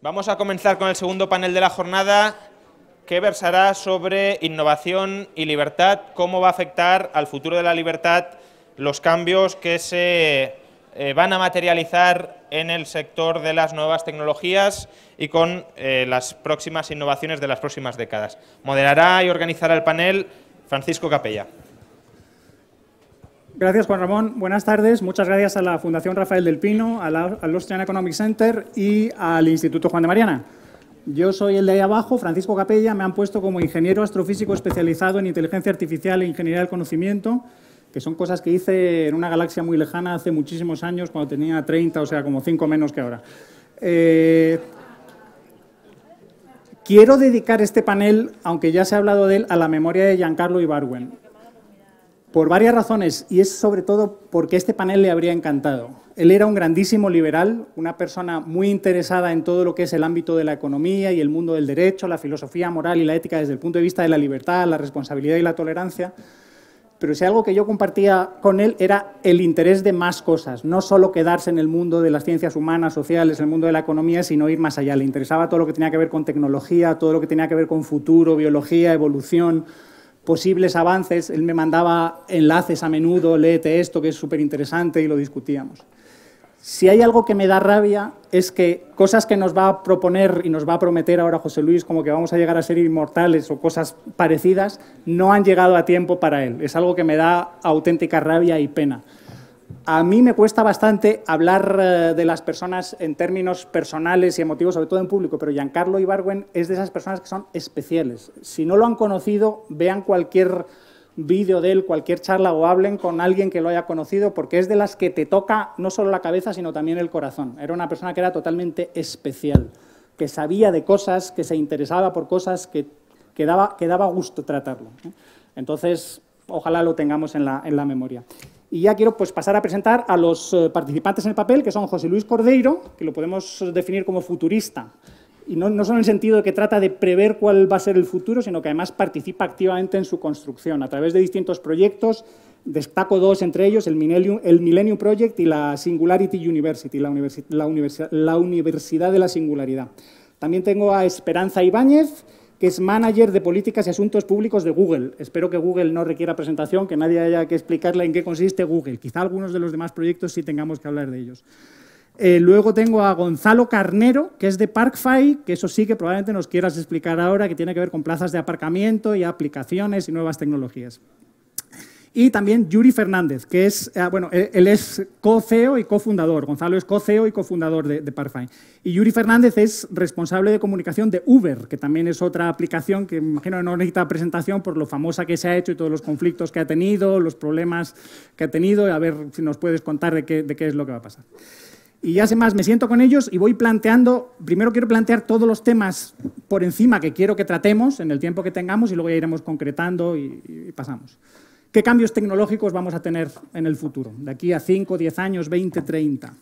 Vamos a comenzar con el segundo panel de la jornada que versará sobre innovación y libertad, cómo va a afectar al futuro de la libertad los cambios que se eh, van a materializar en el sector de las nuevas tecnologías y con eh, las próximas innovaciones de las próximas décadas. Moderará y organizará el panel Francisco Capella. Gracias, Juan Ramón. Buenas tardes. Muchas gracias a la Fundación Rafael del Pino, al Austrian Economic Center y al Instituto Juan de Mariana. Yo soy el de ahí abajo, Francisco Capella. Me han puesto como ingeniero astrofísico especializado en inteligencia artificial e ingeniería del conocimiento que son cosas que hice en una galaxia muy lejana hace muchísimos años, cuando tenía 30, o sea, como 5 menos que ahora. Eh, quiero dedicar este panel, aunque ya se ha hablado de él, a la memoria de Giancarlo Ibarwen. Por varias razones, y es sobre todo porque este panel le habría encantado. Él era un grandísimo liberal, una persona muy interesada en todo lo que es el ámbito de la economía y el mundo del derecho, la filosofía moral y la ética desde el punto de vista de la libertad, la responsabilidad y la tolerancia pero si algo que yo compartía con él era el interés de más cosas, no solo quedarse en el mundo de las ciencias humanas, sociales, el mundo de la economía, sino ir más allá. Le interesaba todo lo que tenía que ver con tecnología, todo lo que tenía que ver con futuro, biología, evolución, posibles avances. Él me mandaba enlaces a menudo, léete esto que es súper interesante y lo discutíamos. Si hay algo que me da rabia es que cosas que nos va a proponer y nos va a prometer ahora José Luis, como que vamos a llegar a ser inmortales o cosas parecidas, no han llegado a tiempo para él. Es algo que me da auténtica rabia y pena. A mí me cuesta bastante hablar eh, de las personas en términos personales y emotivos, sobre todo en público, pero Giancarlo Ibarwen es de esas personas que son especiales. Si no lo han conocido, vean cualquier vídeo de él, cualquier charla o hablen con alguien que lo haya conocido, porque es de las que te toca no solo la cabeza, sino también el corazón. Era una persona que era totalmente especial, que sabía de cosas, que se interesaba por cosas, que, que, daba, daba, gusto tratarlo. Entonces, ojalá lo tengamos en la, en la memoria. Y ya quiero pues, pasar a presentar a los eh, participantes en el papel, que son José Luis Cordeiro, que lo podemos definir como futurista y no, no, solo en el sentido de que trata de prever cuál va a ser el futuro, sino que además participa activamente en su construcción a través de distintos proyectos. Destaco dos entre ellos, el Millennium, el Project y la Singularity University, la, la Universidad de la Singularidad. También tengo a Esperanza Ibáñez, que es manager de políticas y asuntos públicos de Google. Espero que Google no requiera presentación, que nadie haya que explicarle en qué consiste Google. Quizá algunos de los demás proyectos sí tengamos que hablar de ellos. Eh, luego tengo a Gonzalo Carnero, que es de Parkfy, que eso sí que probablemente nos quieras explicar ahora, que tiene que ver con plazas de aparcamiento y aplicaciones y nuevas tecnologías. Y también Yuri Fernández, que es, eh, bueno, eh, él es co-CEO y cofundador. Gonzalo es co e y cofundador de, de Y Yuri Fernández es responsable de comunicación de Uber, que también es otra aplicación que imagino en no necesita presentación por lo famosa que se ha hecho y todos los conflictos que ha tenido, los problemas que ha tenido, y a ver si nos puedes contar de qué es lo que va a pasar. Y ya sé más, me siento con ellos y voy planteando, primero quiero plantear todos los temas por encima que quiero que tratemos en el tiempo que tengamos y luego ya iremos concretando y, pasamos. ¿Qué cambios tecnológicos vamos a tener en el futuro? De aquí a 5, 10 años, 20, 30.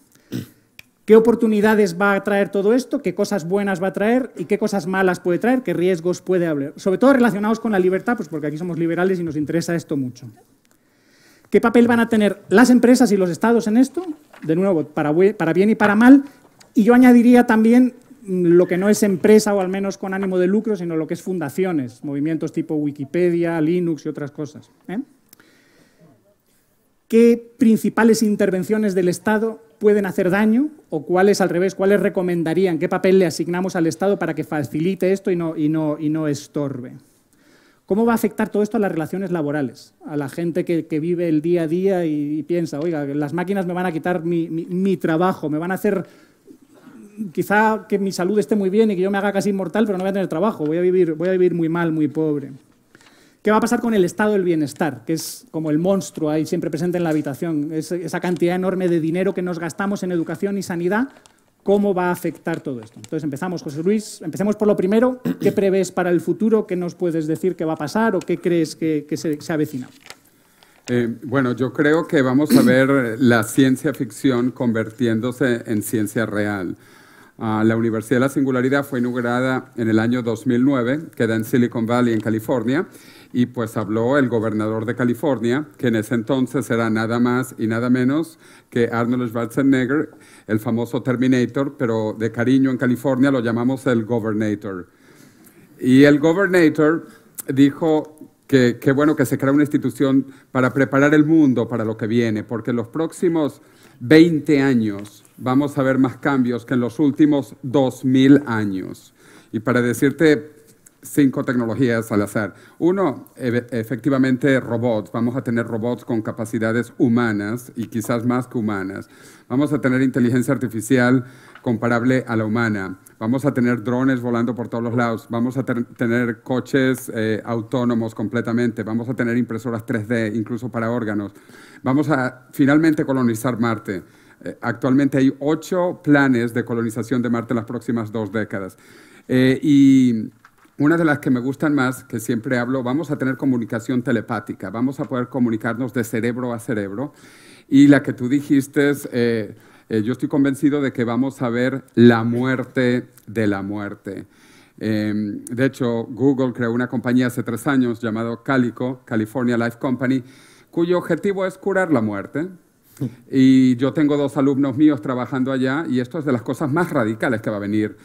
¿Qué oportunidades va a traer todo esto? ¿Qué cosas buenas va a traer? ¿Y qué cosas malas puede traer? ¿Qué riesgos puede haber? Sobre todo relacionados con la libertad, pues porque aquí somos liberales y nos interesa esto mucho. ¿Qué papel van a tener las empresas y los estados en esto? de nuevo, para, para bien y para mal. Y yo añadiría también lo que no es empresa o al menos con ánimo de lucro, sino lo que es fundaciones, movimientos tipo Wikipedia, Linux y otras cosas. ¿eh? ¿Qué principales intervenciones del Estado pueden hacer daño o cuáles al revés, cuáles recomendarían, qué papel le asignamos al Estado para que facilite esto y no, y no, y no estorbe? ¿Cómo va a afectar todo esto a las relaciones laborales? A la gente que, vive el día a día y, piensa, oiga, las máquinas me van a quitar mi, trabajo, me van a hacer quizá que mi salud esté muy bien y que yo me haga casi inmortal, pero no voy a tener trabajo, voy a vivir, voy a vivir muy mal, muy pobre. ¿Qué va a pasar con el estado del bienestar? Que es como el monstruo ahí siempre presente en la habitación. esa cantidad enorme de dinero que nos gastamos en educación y sanidad cómo va a afectar todo esto. Entonces empezamos, José Luis, empecemos por lo primero. ¿Qué prevés para el futuro? ¿Qué nos puedes decir que va a pasar o qué crees que, se, se, ha eh, bueno, yo creo que vamos a ver la ciencia ficción convirtiéndose en ciencia real. Ah, la Universidad de la Singularidad fue inaugurada en el año 2009, queda en Silicon Valley, en California, y pues habló el gobernador de California, que en ese entonces era nada más y nada menos que Arnold Schwarzenegger, el famoso Terminator, pero de cariño en California lo llamamos el Governator. Y el Governator dijo que qué bueno que se crea una institución para preparar el mundo para lo que viene, porque los próximos 20 años vamos a ver más cambios que en los últimos 2.000 años. Y para decirte cinco tecnologías al azar. Uno, efectivamente robots. Vamos a tener robots con capacidades humanas y quizás más que humanas. Vamos a tener inteligencia artificial comparable a la humana. Vamos a tener drones volando por todos los lados. Vamos a tener coches eh, autónomos completamente. Vamos a tener impresoras 3D, incluso para órganos. Vamos a finalmente colonizar Marte. Eh, actualmente hay ocho planes de colonización de Marte en las próximas dos décadas. Eh, y una de las que me gustan más, que siempre hablo, vamos a tener comunicación telepática, vamos a poder comunicarnos de cerebro a cerebro. Y la que tú dijiste, eh, eh, yo estoy convencido de que vamos a ver la muerte de la muerte. Em, de hecho, Google creó una compañía hace tres años llamada Calico, California Life Company, cuyo objetivo es curar la muerte. Y yo tengo dos alumnos míos trabajando allá y esto es de las cosas más radicales que va a venir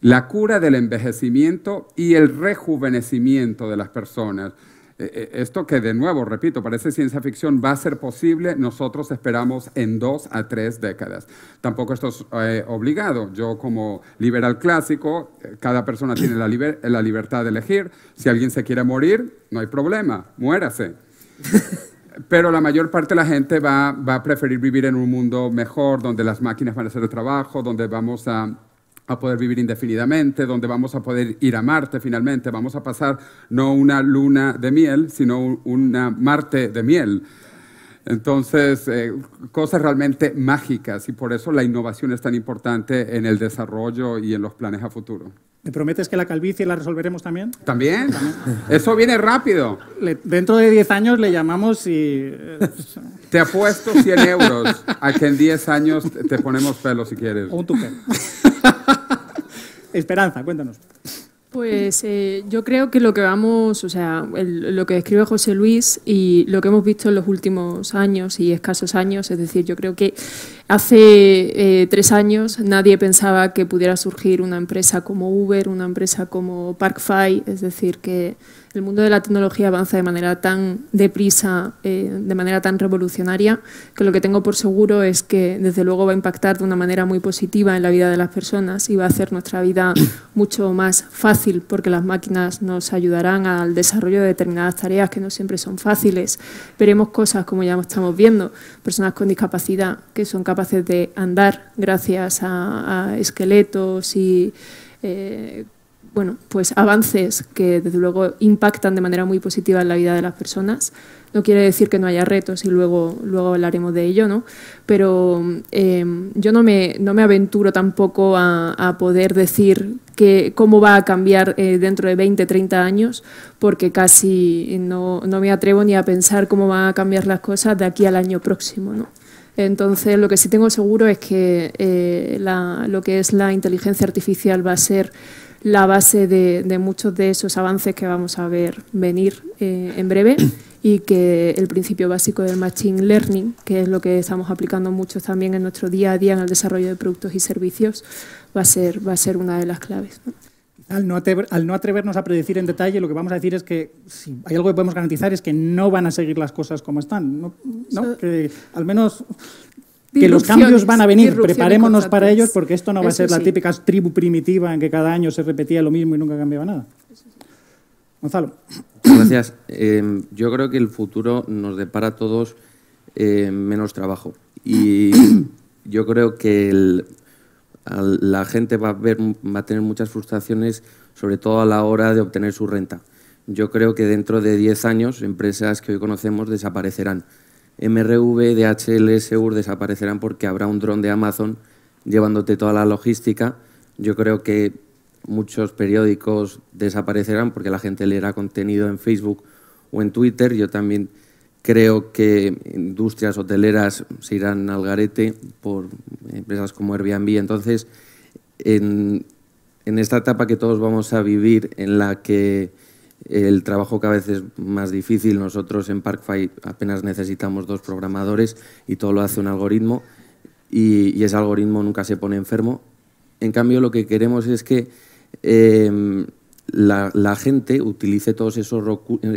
la cura del envejecimiento y el rejuvenecimiento de las personas. Eh, eh, esto que de nuevo, repito, parece ciencia ficción, va a ser posible, nosotros esperamos en dos a tres décadas. Tampoco esto es eh, obligado. Yo como liberal clásico, cada persona tiene la, libertad de elegir. Si alguien se quiere morir, no hay problema, muérase. pero la mayor parte de la gente va, va, a preferir vivir en un mundo mejor, donde las máquinas van a hacer el trabajo, donde vamos a a poder vivir indefinidamente, donde vamos a poder ir a Marte finalmente, vamos a pasar no una luna de miel, sino una Marte de miel. Entonces, eh, cosas realmente mágicas y por eso la innovación es tan importante en el desarrollo y en los planes a futuro. ¿Te prometes que la calvicie la resolveremos también? También. Eso viene rápido. dentro de 10 años le llamamos y... Eh, te apuesto 100 euros a que en 10 años te ponemos pelo si quieres. O un tuque. Esperanza, cuéntanos. Pues eh, yo creo que lo que vamos, o sea, lo que describe José Luis y lo que hemos visto en los últimos años y escasos años, es decir, yo creo que Hace eh, tres años nadie pensaba que pudiera surgir una empresa como Uber, una empresa como Parkfy, es decir, que el mundo de la tecnología avanza de manera tan deprisa, eh, de manera tan revolucionaria, que lo que tengo por seguro es que desde luego va a impactar de una manera muy positiva en la vida de las personas y va a hacer nuestra vida mucho más fácil, porque las máquinas nos ayudarán al desarrollo de determinadas tareas que no siempre son fáciles. Veremos cosas como ya estamos viendo, personas con discapacidad que son capaces capaces de andar gracias a, esqueletos y eh, bueno, pues avances que desde luego impactan de manera muy positiva en la vida de las personas. No quiere decir que no haya retos y luego, luego hablaremos de ello, ¿no? Pero em, yo no me, no me aventuro tampoco a, poder decir que, cómo va a cambiar eh, dentro de 20, 30 años, porque casi no, no me atrevo ni a pensar cómo van a cambiar las cosas de aquí al año próximo, ¿no? Entonces, lo que sí tengo seguro es que eh, lo que es la inteligencia artificial va a ser la base de, muchos de esos avances que vamos a ver venir eh, en breve y que el principio básico del Machine Learning, que es lo que estamos aplicando mucho también en nuestro día a día en el desarrollo de productos y servicios, va a ser, va a ser una de las claves. Al no, atrevernos a predecir en detalle, lo que vamos a decir es que si hay algo que podemos garantizar es que no van a seguir las cosas como están. al menos que los cambios van a venir, preparémonos para ellos porque esto no va a ser la típica tribu primitiva en que cada año se repetía lo mismo y nunca cambiaba nada. Gonzalo. Gracias. Em, yo creo que el futuro nos depara a todos em, menos trabajo. Y yo creo que el, la gente va a, ver, va a tener muchas frustraciones, sobre todo a la hora de obtener su renta. Yo creo que dentro de 10 años, empresas que hoy conocemos desaparecerán. MRV, DHL, Seur desaparecerán porque habrá un dron de Amazon llevándote toda la logística. Yo creo que muchos periódicos desaparecerán porque la gente leerá contenido en Facebook o en Twitter. Yo también Creo que industrias hoteleras se irán al garete por empresas como Airbnb. Entonces, en, esta etapa que todos vamos a vivir, en la que el trabajo cada vez es más difícil, nosotros en Parkfy apenas necesitamos dos programadores y todo lo hace un algoritmo y, ese algoritmo nunca se pone enfermo. En cambio, lo que queremos es que eh, la, gente utilice todos esos,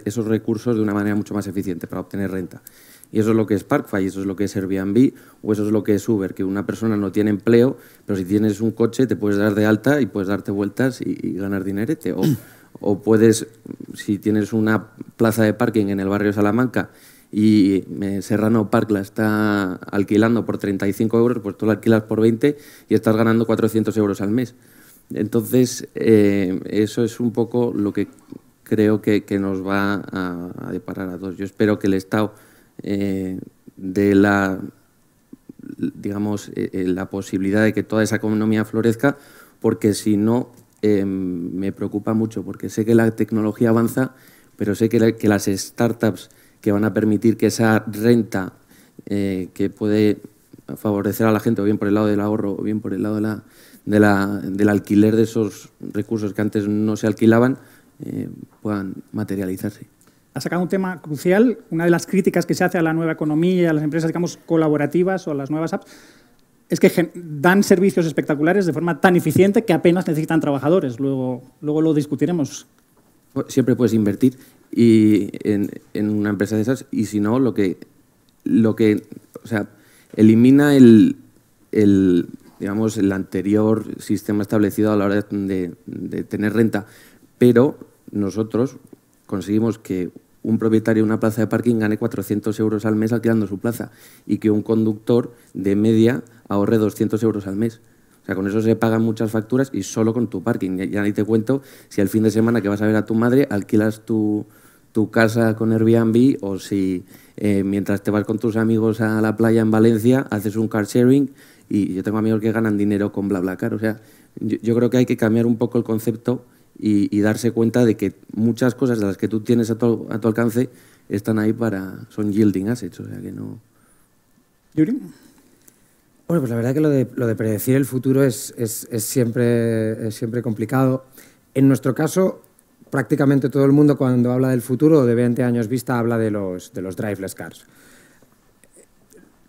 esos recursos de una manera mucho más eficiente para obtener renta. Y eso es lo que es y eso es lo que es Airbnb o eso es lo que es Uber, que una persona no tiene empleo, pero si tienes un coche te puedes dar de alta y puedes darte vueltas y, ganar dinerete. O, o, puedes, si tienes una plaza de parking en el barrio de Salamanca y eh, Serrano Park la está alquilando por 35 euros, pues tú la alquilas por 20 y estás ganando 400 euros al mes. Entonces, eh, eso es un poco lo que creo que, nos va a, deparar a todos. Yo espero que el Estado eh, dé la, digamos, eh, eh, la posibilidad de que toda esa economía florezca, porque si no, me preocupa mucho, porque sé que la tecnología avanza, pero sé que, que las startups que van a permitir que esa renta que puede favorecer a la gente, o bien por el lado del ahorro, o bien por el lado de la de la, del alquiler de esos recursos que antes no se alquilaban eh, puedan materializarse. Ha sacado un tema crucial, una de las críticas que se hace a la nueva economía, a las empresas, digamos, colaborativas o a las nuevas apps, es que dan servicios espectaculares de forma tan eficiente que apenas necesitan trabajadores. Luego, luego lo discutiremos. Pues siempre puedes invertir y en, en una empresa de esas y si no, lo que, lo que o sea, elimina el, el digamos, el anterior sistema establecido a la hora de, tener renta, pero nosotros conseguimos que un propietario de una plaza de parking gane 400 euros al mes alquilando su plaza y que un conductor de media ahorre 200 euros al mes. O sea, con eso se pagan muchas facturas y solo con tu parking. Ya ni te cuento si el fin de semana que vas a ver a tu madre alquilas tu, casa con Airbnb o si eh, mientras te vas con tus amigos a la playa en Valencia haces un car sharing y yo tengo amigos que ganan dinero con bla bla car O sea, yo, creo que hay que cambiar un poco el concepto y, darse cuenta de que muchas cosas de las que tú tienes a tu, alcance están ahí para. son yielding assets, o sea que no. ¿Yuri? Bueno, pues la verdad que lo de, predecir el futuro es, siempre, siempre complicado. En nuestro caso, prácticamente todo el mundo cuando habla del futuro de 20 años vista habla de los, de los driveless cars.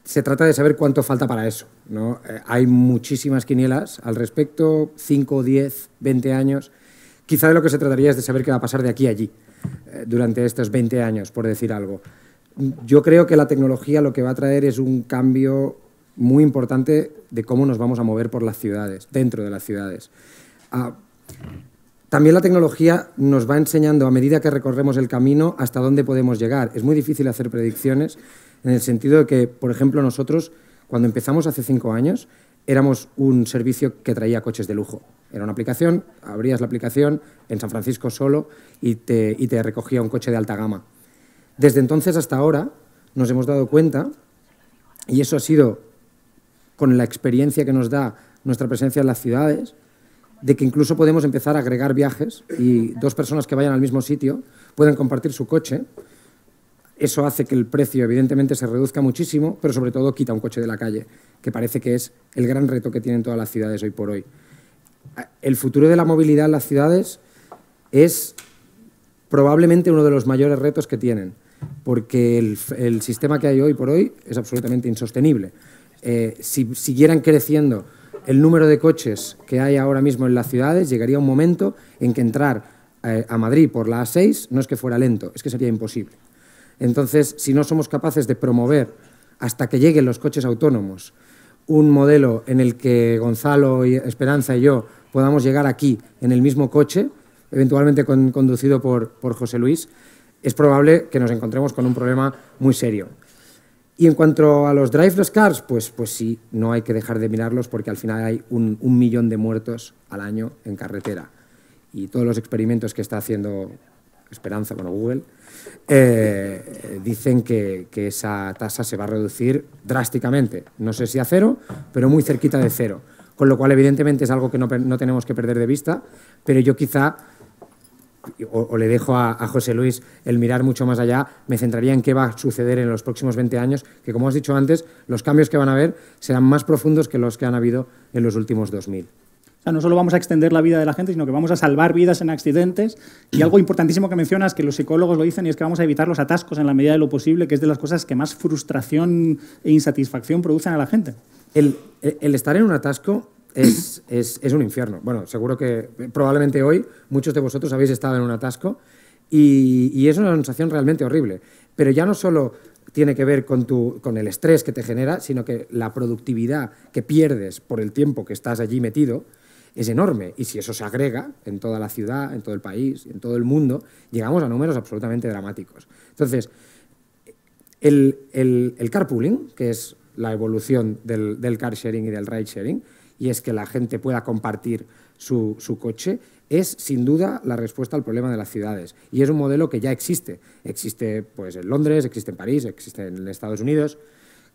Se trata de saber cuánto falta para eso. Eh, hay muchísimas quinielas al respecto, 5, 10, 20 años. Quizá de lo que se trataría es de saber qué va a pasar de aquí a allí eh, durante estos 20 años, por decir algo. Yo creo que la tecnología lo que va a traer es un cambio muy importante de cómo nos vamos a mover por las ciudades, dentro de las ciudades. Ah, también la tecnología nos va enseñando a medida que recorremos el camino hasta dónde podemos llegar. Es muy difícil hacer predicciones en el sentido de que, por ejemplo, nosotros cuando empezamos hace cinco años, éramos un servicio que traía coches de lujo. Era una aplicación, abrías la aplicación en San Francisco solo y te, y te recogía un coche de alta gama. Desde entonces hasta ahora nos hemos dado cuenta, y eso ha sido con la experiencia que nos da nuestra presencia en las ciudades, de que incluso podemos empezar a agregar viajes y dos personas que vayan al mismo sitio pueden compartir su coche eso hace que el precio, evidentemente, se reduzca muchísimo, pero sobre todo quita un coche de la calle, que parece que es el gran reto que tienen todas las ciudades hoy por hoy. El futuro de la movilidad en las ciudades es probablemente uno de los mayores retos que tienen, porque el, sistema que hay hoy por hoy es absolutamente insostenible. Eh, si siguieran creciendo el número de coches que hay ahora mismo en las ciudades, llegaría un momento en que entrar eh, a Madrid por la A6 no es que fuera lento, es que sería imposible. Entonces, si no somos capaces de promover hasta que lleguen los coches autónomos un modelo en el que Gonzalo, y Esperanza y yo podamos llegar aquí en el mismo coche, eventualmente conducido por, José Luis, es probable que nos encontremos con un problema muy serio. Y en cuanto a los driveless cars, pues, pues sí, no hay que dejar de mirarlos porque al final hay un, un, millón de muertos al año en carretera. Y todos los experimentos que está haciendo Esperanza, bueno, Google, eh, dicen que, esa tasa se va a reducir drásticamente. No sé si a cero, pero muy cerquita de cero. Con lo cual, evidentemente, es algo que no, tenemos que perder de vista, pero yo quizá, o, le dejo a, José Luis el mirar mucho más allá, me centraría en qué va a suceder en los próximos 20 años, que como has dicho antes, los cambios que van a haber serán más profundos que los que han habido en los últimos 2000 no solo vamos a extender la vida de la gente, sino que vamos a salvar vidas en accidentes. Y algo importantísimo que mencionas, que los psicólogos lo dicen, y es que vamos a evitar los atascos en la medida de lo posible, que es de las cosas que más frustración e insatisfacción producen a la gente. El, estar en un atasco es, un infierno. Bueno, seguro que probablemente hoy muchos de vosotros habéis estado en un atasco y, es una sensación realmente horrible. Pero ya no solo tiene que ver con, tu, con el estrés que te genera, sino que la productividad que pierdes por el tiempo que estás allí metido es enorme. Y si eso se agrega en toda la ciudad, en todo el país, en todo el mundo, llegamos a números absolutamente dramáticos. Entonces, el, carpooling, que es la evolución del, car sharing y del ride sharing, y es que la gente pueda compartir su, su, coche, es sin duda la respuesta al problema de las ciudades. Y es un modelo que ya existe. Existe pues, en Londres, existe en París, existe en Estados Unidos.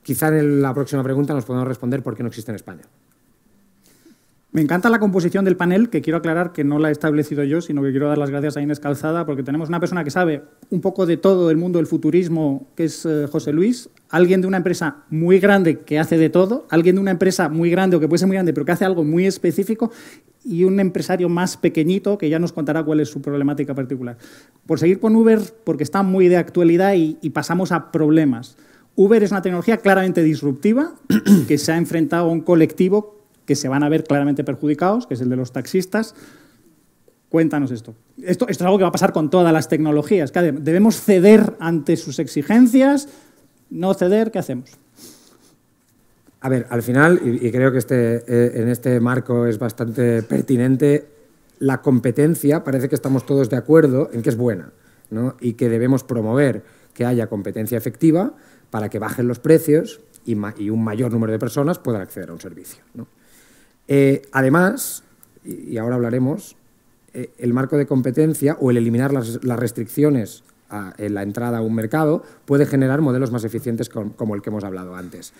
Quizá en la próxima pregunta nos podemos responder por qué no existe en España. Me encanta la composición del panel, que quiero aclarar que no la he establecido yo, sino que quiero dar las gracias a Inés Calzada, porque tenemos una persona que sabe un poco de todo el mundo del futurismo, que es eh, José Luis, alguien de una empresa muy grande que hace de todo, alguien de una empresa muy grande o que puede ser muy grande, pero que hace algo muy específico, y un empresario más pequeñito que ya nos contará cuál es su problemática particular. Por seguir con Uber, porque está muy de actualidad y, y pasamos a problemas. Uber es una tecnología claramente disruptiva que se ha enfrentado a un colectivo que se van a ver claramente perjudicados, que es el de los taxistas. Cuéntanos esto. Esto, es algo que va a pasar con todas las tecnologías. ¿Debemos ceder ante sus exigencias? ¿No ceder? ¿Qué hacemos? A ver, al final, y, creo que este, eh, en este marco es bastante pertinente, la competencia parece que estamos todos de acuerdo en que es buena ¿no? y que debemos promover que haya competencia efectiva para que bajen los precios y, y un mayor número de personas puedan acceder a un servicio. ¿no? Eh, además, y ahora hablaremos, eh, el marco de competencia o el eliminar las, restricciones a, en la entrada a un mercado puede generar modelos más eficientes como el que hemos hablado antes.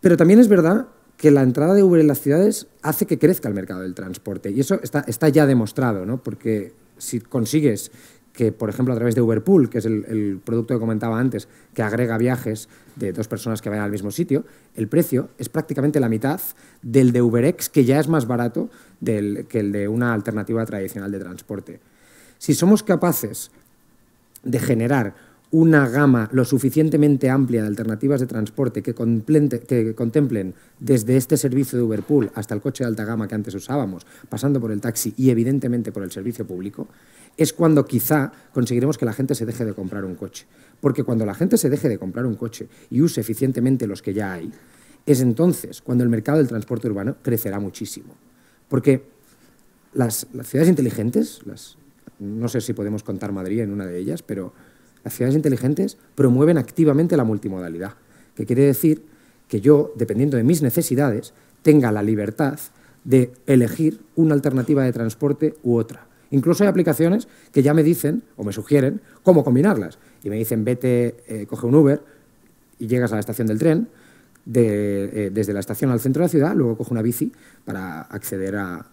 Pero también es verdad que la entrada de Uber en las ciudades hace que crezca el mercado del transporte. Y eso está, está ya demostrado, ¿no? porque si consigues que, por ejemplo, a través de Uberpool, que es el, producto que comentaba antes, que agrega viajes de dos personas que vayan al mismo sitio, el precio es prácticamente la mitad del de UberX, que ya es más barato que el de una alternativa tradicional de transporte. Si somos capaces de generar una gama lo suficientemente amplia de alternativas de transporte que, contemplen desde este servicio de Uberpool hasta el coche de alta gama que antes usábamos, pasando por el taxi y evidentemente por el servicio público, es cuando quizá conseguiremos que la gente se deje de comprar un coche. Porque cuando la gente se deje de comprar un coche y use eficientemente los que ya hay, es entonces cuando el mercado del transporte urbano crecerá muchísimo. Porque las, ciudades inteligentes, las, no sé si podemos contar Madrid en una de ellas, pero las ciudades inteligentes promueven activamente la multimodalidad, que quiere decir que yo, dependiendo de mis necesidades, tenga la libertad de elegir una alternativa de transporte u otra. Incluso hay aplicaciones que ya me dicen o me sugieren cómo combinarlas. Y me dicen, vete, eh, coge un Uber y llegas a la estación del tren, eh, desde la estación al centro de la ciudad, luego coge una bici para acceder a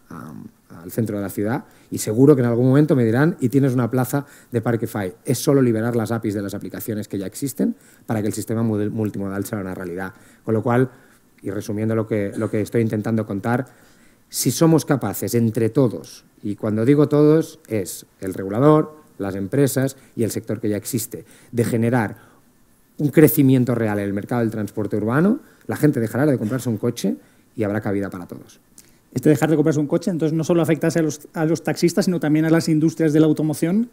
al centro de la ciudad y seguro que en algún momento me dirán y tienes una plaza de Parkify. Es solo liberar las APIs de las aplicaciones que ya existen para que el sistema multimodal sea una realidad. Con lo cual, y resumiendo lo que, lo que estoy intentando contar, si somos capaces entre todos, y cuando digo todos es el regulador, las empresas y el sector que ya existe, de generar un crecimiento real en el mercado del transporte urbano, la gente dejará de comprarse un coche y habrá cabida para todos este dejar de comprarse un coche, entonces no solo afecta a los, taxistas, sino también a las industrias de la automoción,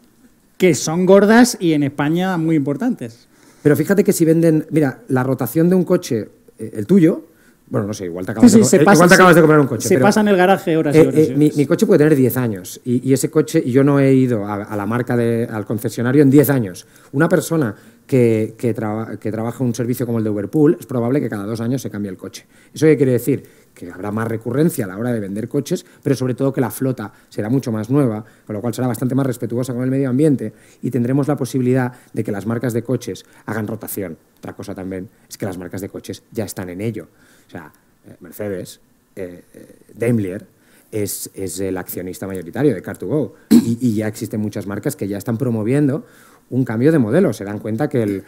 que son gordas y en España muy importantes. Pero fíjate que si venden, mira, la rotación de un coche, eh, el tuyo, bueno, no sé, igual te acabas, de, eh, te acabas de comprar un coche. Se pasa en el garaje horas y eh, horas. Mi, coche puede tener 10 años y, ese coche, yo no he ido a, la marca, al concesionario en 10 años. Una persona que, trabaja en trabaja un servicio como el de Uberpool, es probable que cada dos años se cambie el coche. ¿Eso qué quiere decir? que habrá más recurrencia a la hora de vender coches, pero sobre todo que la flota será mucho más nueva, con lo cual será bastante más respetuosa con el medio ambiente y tendremos la posibilidad de que las marcas de coches hagan rotación. Otra cosa también es que las marcas de coches ya están en ello. O sea, eh, Mercedes, eh, eh, Daimler, es, el accionista mayoritario de Car2Go y, ya existen muchas marcas que ya están promoviendo un cambio de modelo. Se dan cuenta que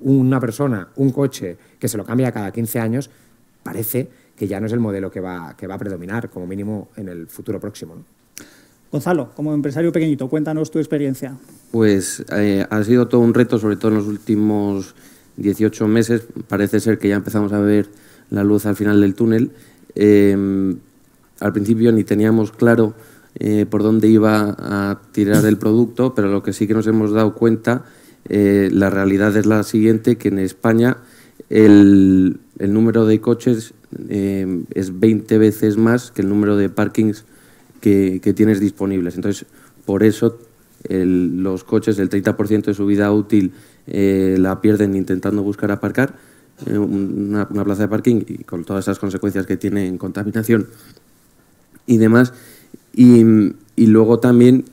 una persona, un coche que se lo cambia cada 15 años, parece que ya no es el modelo que va, que va a predominar, como mínimo en el futuro próximo. Gonzalo, como empresario pequeñito, cuéntanos tu experiencia. Pues eh, ha sido todo un reto, sobre todo en los últimos 18 meses. Parece ser que ya empezamos a ver la luz al final del túnel. Em, al principio ni teníamos claro eh, por dónde iba a tirar el producto, pero lo que sí que nos hemos dado cuenta, eh, la realidad es la siguiente, que en España el número de coches Em, es 20 veces más que el número de parkings que, tienes disponibles. Entonces, por eso los coches, el 30% de su vida útil eh, la pierden intentando buscar aparcar eh, una, plaza de parking y con todas esas consecuencias que tiene en contaminación y demás. Y, y luego también,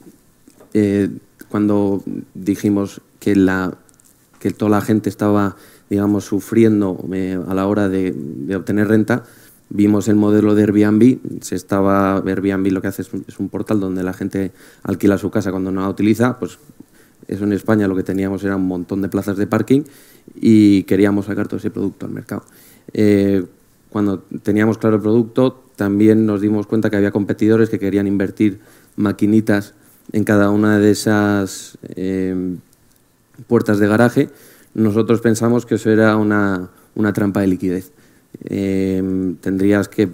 eh, cuando dijimos que, la, que toda la gente estaba digamos, sufriendo eh, a la hora de, obtener renta, vimos el modelo de Airbnb. Se estaba, Airbnb lo que hace es un, portal donde la gente alquila su casa cuando no la utiliza. Pues eso en España lo que teníamos era un montón de plazas de parking y queríamos sacar todo ese producto al mercado. Eh, cuando teníamos claro el producto, también nos dimos cuenta que había competidores que querían invertir maquinitas en cada una de esas eh, puertas de garaje nosotros pensamos que eso era una, trampa de liquidez. Em, tendrías que,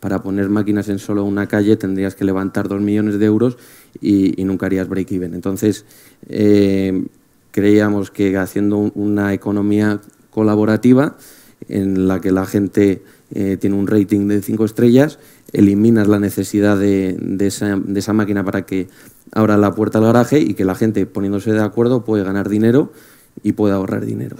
para poner máquinas en solo una calle, tendrías que levantar dos millones de euros y, nunca harías break-even. Entonces, em, creíamos que haciendo una economía colaborativa en la que la gente eh, tiene un rating de cinco estrellas, eliminas la necesidad de, esa, de esa máquina para que abra la puerta al garaje y que la gente poniéndose de acuerdo puede ganar dinero y puede ahorrar dinero.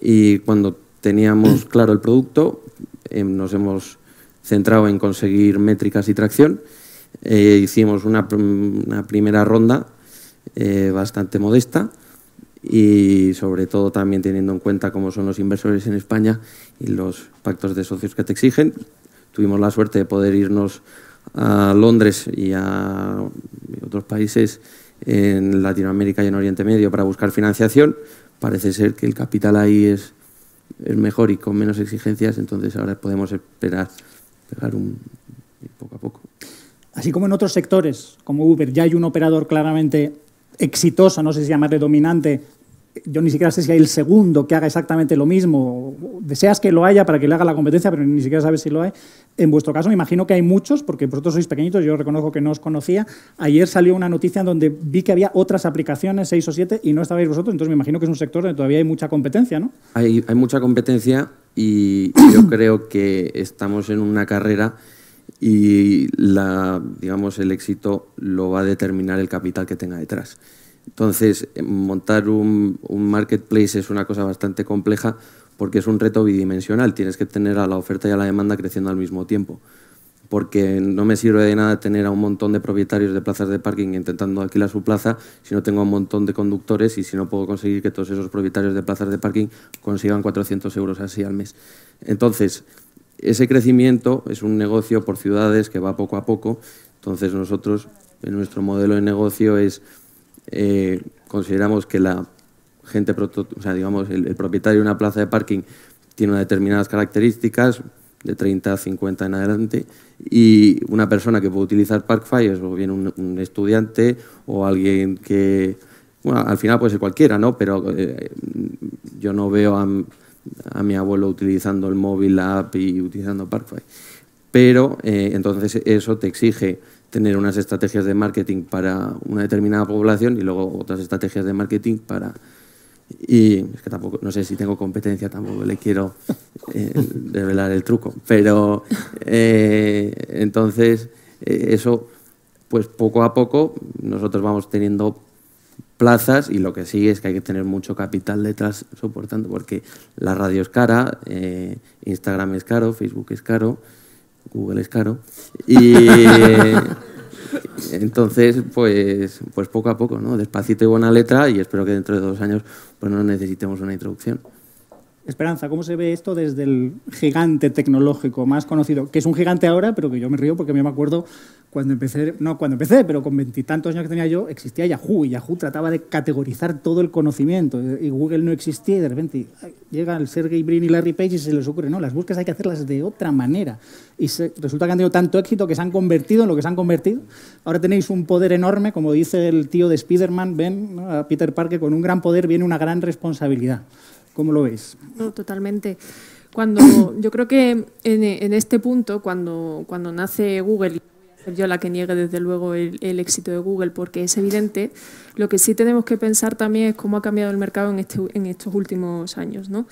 Y cuando teníamos claro el producto, em, nos hemos centrado en conseguir métricas y tracción. Eh, hicimos una, primera ronda eh, bastante modesta y sobre todo también teniendo en cuenta cómo son los inversores en España y los pactos de socios que te exigen. Tuvimos la suerte de poder irnos a Londres y a otros países en Latinoamérica y en Oriente Medio para buscar financiación parece ser que el capital ahí es, es mejor y con menos exigencias, entonces ahora podemos esperar un poco a poco. Así como en otros sectores, como Uber, ya hay un operador claramente exitoso, no sé si llamarle dominante, yo ni siquiera sé si hay el segundo que haga exactamente lo mismo. Deseas que lo haya para que le haga la competencia, pero ni siquiera sabes si lo hay. En vuestro caso, me imagino que hay muchos, porque vosotros sois pequeñitos, yo reconozco que no os conocía. Ayer salió una noticia en donde vi que había otras aplicaciones, seis o siete, y no estabais vosotros. Entonces, me imagino que es un sector donde todavía hay mucha competencia, ¿no? Hay, hay mucha competencia y yo creo que estamos en una carrera y la, digamos, el éxito lo va a determinar el capital que tenga detrás. Entonces, eh, montar un, marketplace es una cosa bastante compleja porque es un reto bidimensional. Tienes que tener a la oferta y a la demanda creciendo al mismo tiempo. Porque no me sirve de nada tener a un montón de propietarios de plazas de parking intentando alquilar su plaza si no tengo a un montón de conductores y si no puedo conseguir que todos esos propietarios de plazas de parking consigan 400 euros así al mes. Entonces, ese crecimiento es un negocio por ciudades que va poco a poco. Entonces, nosotros, en nuestro modelo de negocio es eh, consideramos que la gente, digamos, el, propietario de una plaza de parking tiene determinadas características, de 30 a 50 en adelante, y una persona que puede utilizar Parkfire, o bien un, estudiante, o alguien que, bueno, al final puede ser cualquiera, ¿no? Pero eh, yo no veo a, mi abuelo utilizando el móvil, la app y utilizando Parkfire. Pero eh, entonces eso te exige tener unas estrategias de marketing para una determinada población y luego otras estrategias de marketing para... Y es que tampoco, no sé si tengo competencia, tampoco le quiero eh, revelar el truco, pero eh, entonces eh, eso, pues poco a poco nosotros vamos teniendo plazas y lo que sí es que hay que tener mucho capital detrás soportando, porque la radio es cara, Instagram es caro, Facebook es caro, Google es caro. Y entonces, pues, pues poco a poco, ¿no? Despacito y buena letra y espero que dentro de dos años pues no necesitemos una introducción. Esperanza, ¿cómo se ve esto desde el gigante tecnológico más conocido? Que es un gigante ahora, pero que yo me río porque me acuerdo cuando empecé, no cuando empecé, pero con veintitantos años que tenía yo, existía Yahoo y Yahoo trataba de categorizar todo el conocimiento y Google no existía y de repente llega el Sergey Brin y Larry Page y se les ocurre, no, las búsquedas hay que hacerlas de otra manera y resulta que han tenido tanto éxito que se han convertido en lo que se han convertido. Ahora tenéis un poder enorme, como dice el tío de Spider-Man, ven a Peter Parker, con un gran poder viene una gran responsabilidad. ¿Cómo lo veis? No, totalmente cuando yo creo que en, en, este punto, cuando, cuando nace Google yo la que niegue desde luego el, éxito de Google porque es evidente. Lo que sí tenemos que pensar también es cómo ha cambiado el mercado en, este, en estos últimos años. ¿no?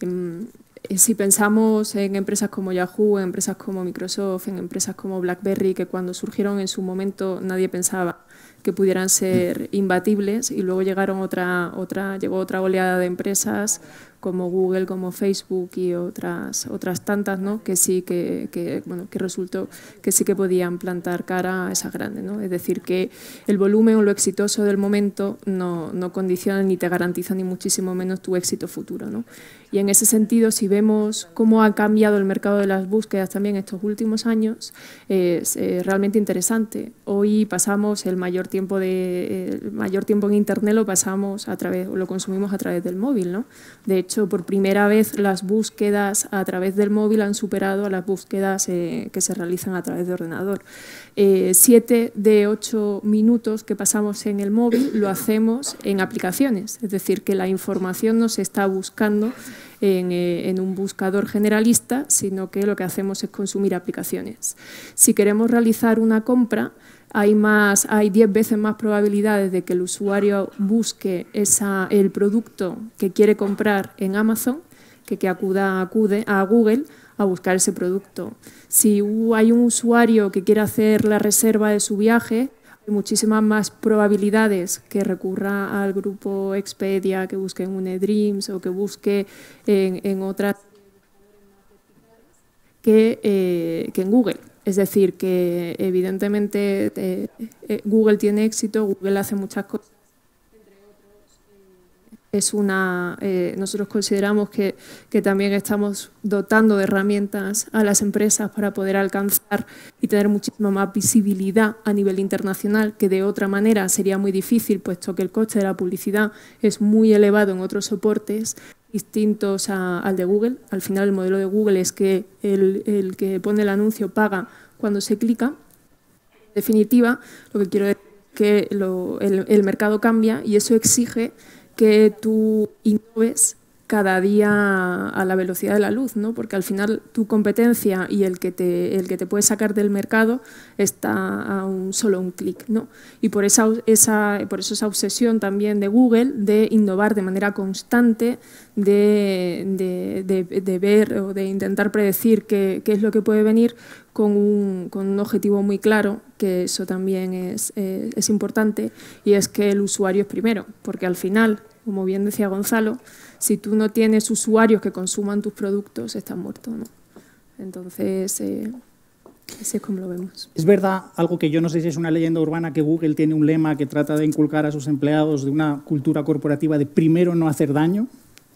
Em, eh, si pensamos en empresas como Yahoo, en empresas como Microsoft, en empresas como BlackBerry, que cuando surgieron en su momento nadie pensaba que pudieran ser mm. imbatibles y luego llegaron otra, otra, llegó otra oleada de empresas como Google, como Facebook y otras, otras tantas, ¿no? que sí que, bueno, que resultó que sí que podían plantar cara a esas grandes. ¿no? Es decir, que el volumen o lo exitoso del momento no, no condiciona ni te garantiza ni muchísimo menos tu éxito futuro. ¿no? Y en ese sentido, si vemos cómo ha cambiado el mercado de las búsquedas también estos últimos años, es eh, realmente interesante. Hoy pasamos el mayor tiempo de mayor tiempo en internet lo pasamos a través, o lo consumimos a través del móvil, ¿no? De hecho, hecho, por primera vez las búsquedas a través del móvil han superado a las búsquedas eh, que se realizan a través de ordenador. Eh, siete de ocho minutos que pasamos en el móvil lo hacemos en aplicaciones, es decir, que la información no se está buscando en, eh, un buscador generalista, sino que lo que hacemos es consumir aplicaciones. Si queremos realizar una compra, hay más, hay 10 veces más probabilidades de que el usuario busque esa, el producto que quiere comprar en Amazon que que acuda acude a Google a buscar ese producto. Si hay un usuario que quiere hacer la reserva de su viaje, hay muchísimas más probabilidades que recurra al grupo Expedia, que busque en UneDreams o que busque en, otras eh, que en Google. Es decir, que evidentemente eh, eh, Google tiene éxito, Google hace muchas cosas. Eh, es una, nosotros consideramos que, que, también estamos dotando de herramientas a las empresas para poder alcanzar y tener muchísima más visibilidad a nivel internacional, que de otra manera sería muy difícil, puesto que el coste de la publicidad es muy elevado en otros soportes distintos al de Google. Al final el modelo de Google es que el, que pone el anuncio paga cuando se clica. En definitiva, lo que quiero decir es que el, el mercado cambia y eso exige que tú innoves cada día a la velocidad de la luz, ¿no? porque al final tu competencia y el que te, el que te puede sacar del mercado está a un solo un clic. ¿no? Y por, esa, por eso esa obsesión también de Google de innovar de manera constante, de, ver o de intentar predecir qué, qué es lo que puede venir, con un, con un objetivo muy claro, que eso también es, eh, es importante, y es que el usuario es primero, porque al final, como bien decía Gonzalo, si tú no tienes usuarios que consuman tus productos, estás muerto. Entonces, eh, es como lo vemos. Es verdad, algo que yo no sé si es una leyenda urbana, que Google tiene un lema que trata de inculcar a sus empleados de una cultura corporativa de primero no hacer daño.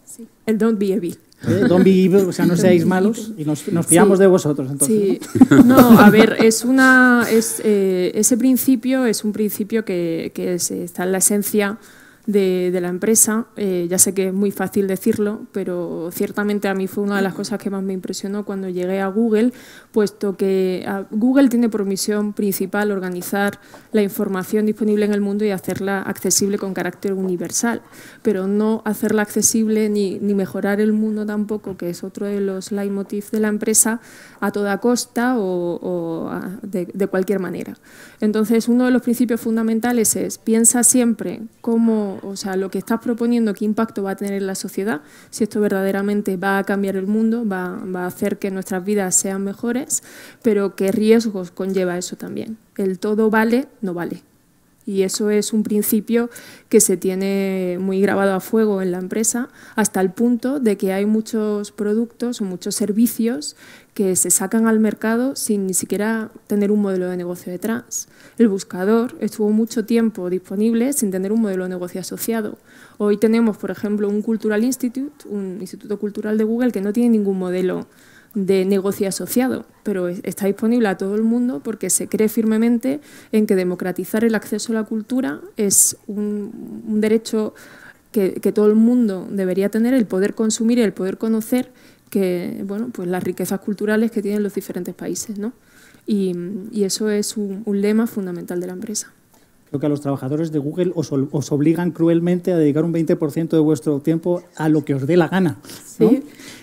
Sí, el don't be evil. ¿eh? Don't be evil, o sea, no seáis malos y nos, fiamos de vosotros. Entonces. Sí, no, a ver, es una, eh, ese principio es un principio que, está en la esencia de, la empresa. Eh, ya sé que es muy fácil decirlo, pero ciertamente a mí fue una de las cosas que más me impresionó cuando llegué a Google, puesto que Google tiene por misión principal organizar la información disponible en el mundo y hacerla accesible con carácter universal, pero no hacerla accesible ni, mejorar el mundo tampoco, que es otro de los leitmotiv de la empresa, a toda costa o, de, de cualquier manera. Entonces, uno de los principios fundamentales es piensa siempre cómo o, sea, lo que estás proponiendo, qué impacto va a tener en la sociedad, si esto verdaderamente va a cambiar el mundo, va, va a hacer que nuestras vidas sean mejores, pero qué riesgos conlleva eso también. El todo vale, no vale. Y eso es un principio que se tiene muy grabado a fuego en la empresa, hasta el punto de que hay muchos productos o muchos servicios que se sacan al mercado sin ni siquiera tener un modelo de negocio detrás. El buscador estuvo mucho tiempo disponible sin tener un modelo de negocio asociado. Hoy tenemos, por ejemplo, un Cultural Institute, un instituto cultural de Google que no tiene ningún modelo de negocio asociado, pero está disponible a todo el mundo porque se cree firmemente en que democratizar el acceso a la cultura es un, derecho que, todo el mundo debería tener, el poder consumir el poder conocer que bueno, pues las riquezas culturales que tienen los diferentes países, ¿no? Y, eso es un, lema fundamental de la empresa. Creo que a los trabajadores de Google os, os obligan cruelmente a dedicar un 20% de vuestro tiempo a lo que os dé la gana.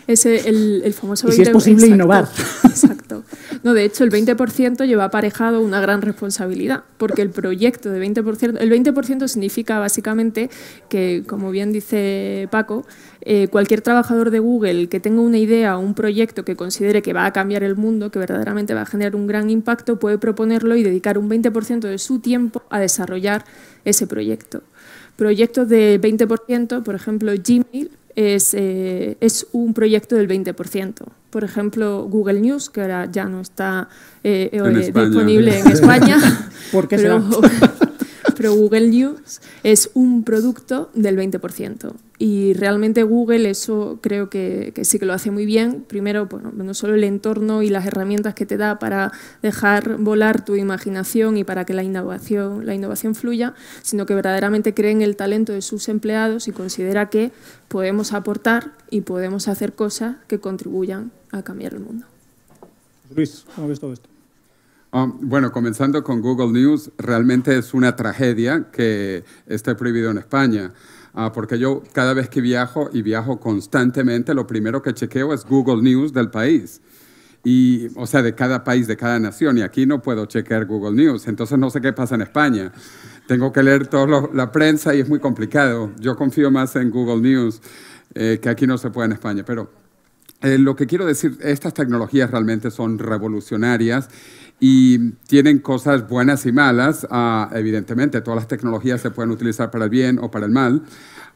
Es el, famoso 20%. Y si es posible innovar. Exacto. No, de hecho, el 20% lleva aparejado una gran responsabilidad, porque el proyecto de 20%, el 20% significa básicamente que, como bien dice Paco, eh, cualquier trabajador de Google que tenga una idea o un proyecto que considere que va a cambiar el mundo, que verdaderamente va a generar un gran impacto, puede proponerlo y dedicar un 20% de su tiempo a desarrollar ese proyecto. Proyectos de 20%, por ejemplo, Gmail, eh, es, un proyecto del 20%. Por ejemplo, Google News, que ahora ya no está eh, eh, disponible en España. pero Google News es un producto del 20%. Y realmente Google eso creo que, sí que lo hace muy bien. Primero, no solo el entorno y las herramientas que te da para dejar volar tu imaginación y para que la innovación, la innovación fluya, sino que verdaderamente cree en el talento de sus empleados y considera que podemos aportar y podemos hacer cosas que contribuyan a cambiar el mundo. Luis, ¿cómo ves todo esto? Ah, bueno, comenzando con Google News, realmente es una tragedia que esté prohibido en España. Ah, porque yo cada vez que viajo y viajo constantemente, lo primero que chequeo es Google News del país. Y, o sea, de cada país, de cada nación, y aquí no puedo chequear Google News, entonces no sé qué pasa en España. Tengo que leer toda la prensa y es muy complicado. Yo confío más en Google News, eh, que aquí no se puede en España, pero eh, lo que quiero decir, estas tecnologías realmente son revolucionarias y tienen cosas buenas y malas. Ah, evidentemente, todas las tecnologías se pueden utilizar para el bien o para el mal.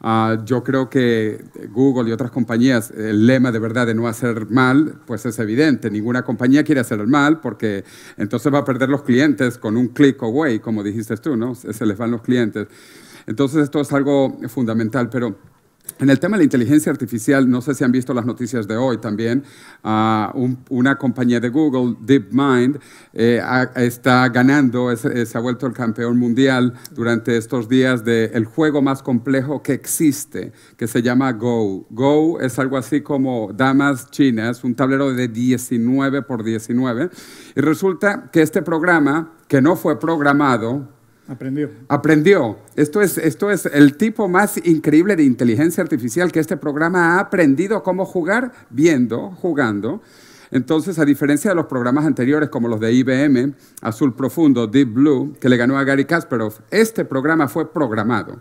Ah, yo creo que Google y otras compañías, el lema de verdad de no hacer mal, pues es evidente. Ninguna compañía quiere hacer el mal porque entonces va a perder los clientes con un click away, como dijiste tú, ¿no? Se les van los clientes. Entonces esto es algo fundamental, pero en el tema de la inteligencia artificial, no sé si han visto las noticias de hoy también, ah, una compañía de Google, DeepMind, eh, está ganando, eh, se ha vuelto el campeón mundial durante estos días del juego más complejo que existe, que se llama Go. Go es algo así como damas chinas, un tablero de 19 por 19. Y resulta que este programa, que no fue programado, Aprendió. Aprendió. Esto es, esto es el tipo más increíble de inteligencia artificial que este programa ha aprendido cómo jugar viendo, jugando. Entonces, a diferencia de los programas anteriores como los de IBM, Azul Profundo, Deep Blue, que le ganó a Gary Kasparov, este programa fue programado.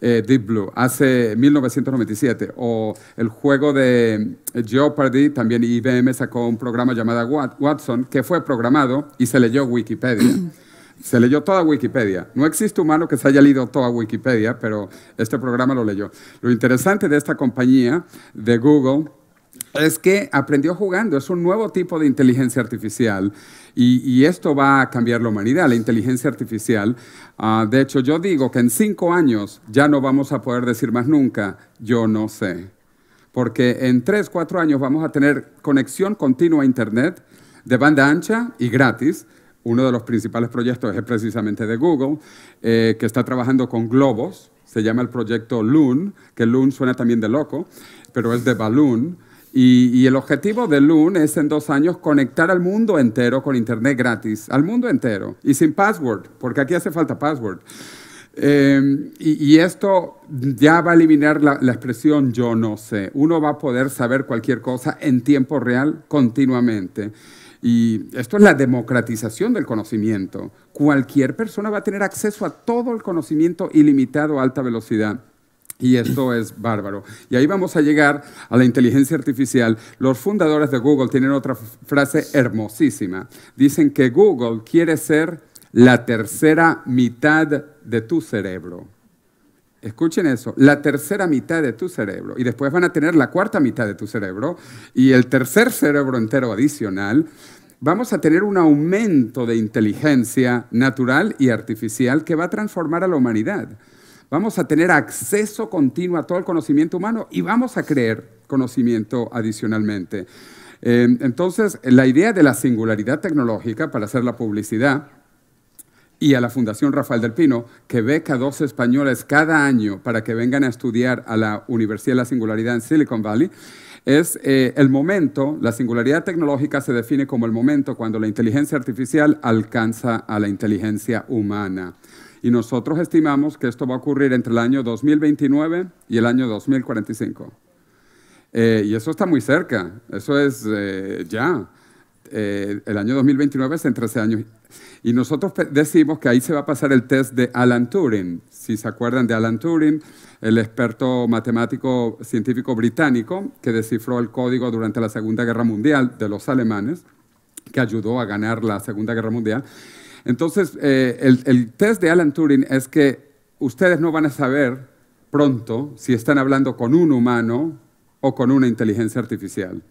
Eh, Deep Blue, hace 1997. O el juego de Jeopardy, también IBM sacó un programa llamado Watson, que fue programado y se leyó Wikipedia. Se leyó toda Wikipedia. No existe humano que se haya leído toda Wikipedia, pero este programa lo leyó. Lo interesante de esta compañía, de Google, es que aprendió jugando, es un nuevo tipo de inteligencia artificial y, esto va a cambiar la humanidad, la inteligencia artificial. Ah, de hecho, yo digo que en cinco años ya no vamos a poder decir más nunca, yo no sé, porque en tres, cuatro años vamos a tener conexión continua a Internet de banda ancha y gratis uno de los principales proyectos es precisamente de Google, eh, que está trabajando con globos. Se llama el proyecto Loon, que Loon suena también de loco, pero es de balloon. Y, el objetivo de Loon es en dos años conectar al mundo entero con Internet gratis, al mundo entero, y sin password, porque aquí hace falta password. Eh, y, esto ya va a eliminar la, expresión yo no sé. Uno va a poder saber cualquier cosa en tiempo real continuamente. Y esto es la democratización del conocimiento. Cualquier persona va a tener acceso a todo el conocimiento ilimitado a alta velocidad. Y esto es bárbaro. Y ahí vamos a llegar a la inteligencia artificial. Los fundadores de Google tienen otra frase hermosísima. Dicen que Google quiere ser la tercera mitad de tu cerebro. Escuchen eso, la tercera mitad de tu cerebro y después van a tener la cuarta mitad de tu cerebro y el tercer cerebro entero adicional, vamos a tener un aumento de inteligencia natural y artificial que va a transformar a la humanidad. Vamos a tener acceso continuo a todo el conocimiento humano y vamos a creer conocimiento adicionalmente. Eh, entonces, la idea de la singularidad tecnológica, para hacer la publicidad, y a la Fundación Rafael del Pino, que beca a dos españoles cada año para que vengan a estudiar a la Universidad de la Singularidad en Silicon Valley, es eh, el momento, la singularidad tecnológica se define como el momento cuando la inteligencia artificial alcanza a la inteligencia humana. Y nosotros estimamos que esto va a ocurrir entre el año 2029 y el año 2045. Eh, y eso está muy cerca, eso es eh, ya. Eh, el año 2029 es en 13 años. Y nosotros decimos que ahí se va a pasar el test de Alan Turing, si se acuerdan de Alan Turing, el experto matemático científico británico que descifró el código durante la Segunda Guerra Mundial de los alemanes, que ayudó a ganar la Segunda Guerra Mundial. Entonces, eh, el, el test de Alan Turing es que ustedes no van a saber pronto si están hablando con un humano o con una inteligencia artificial.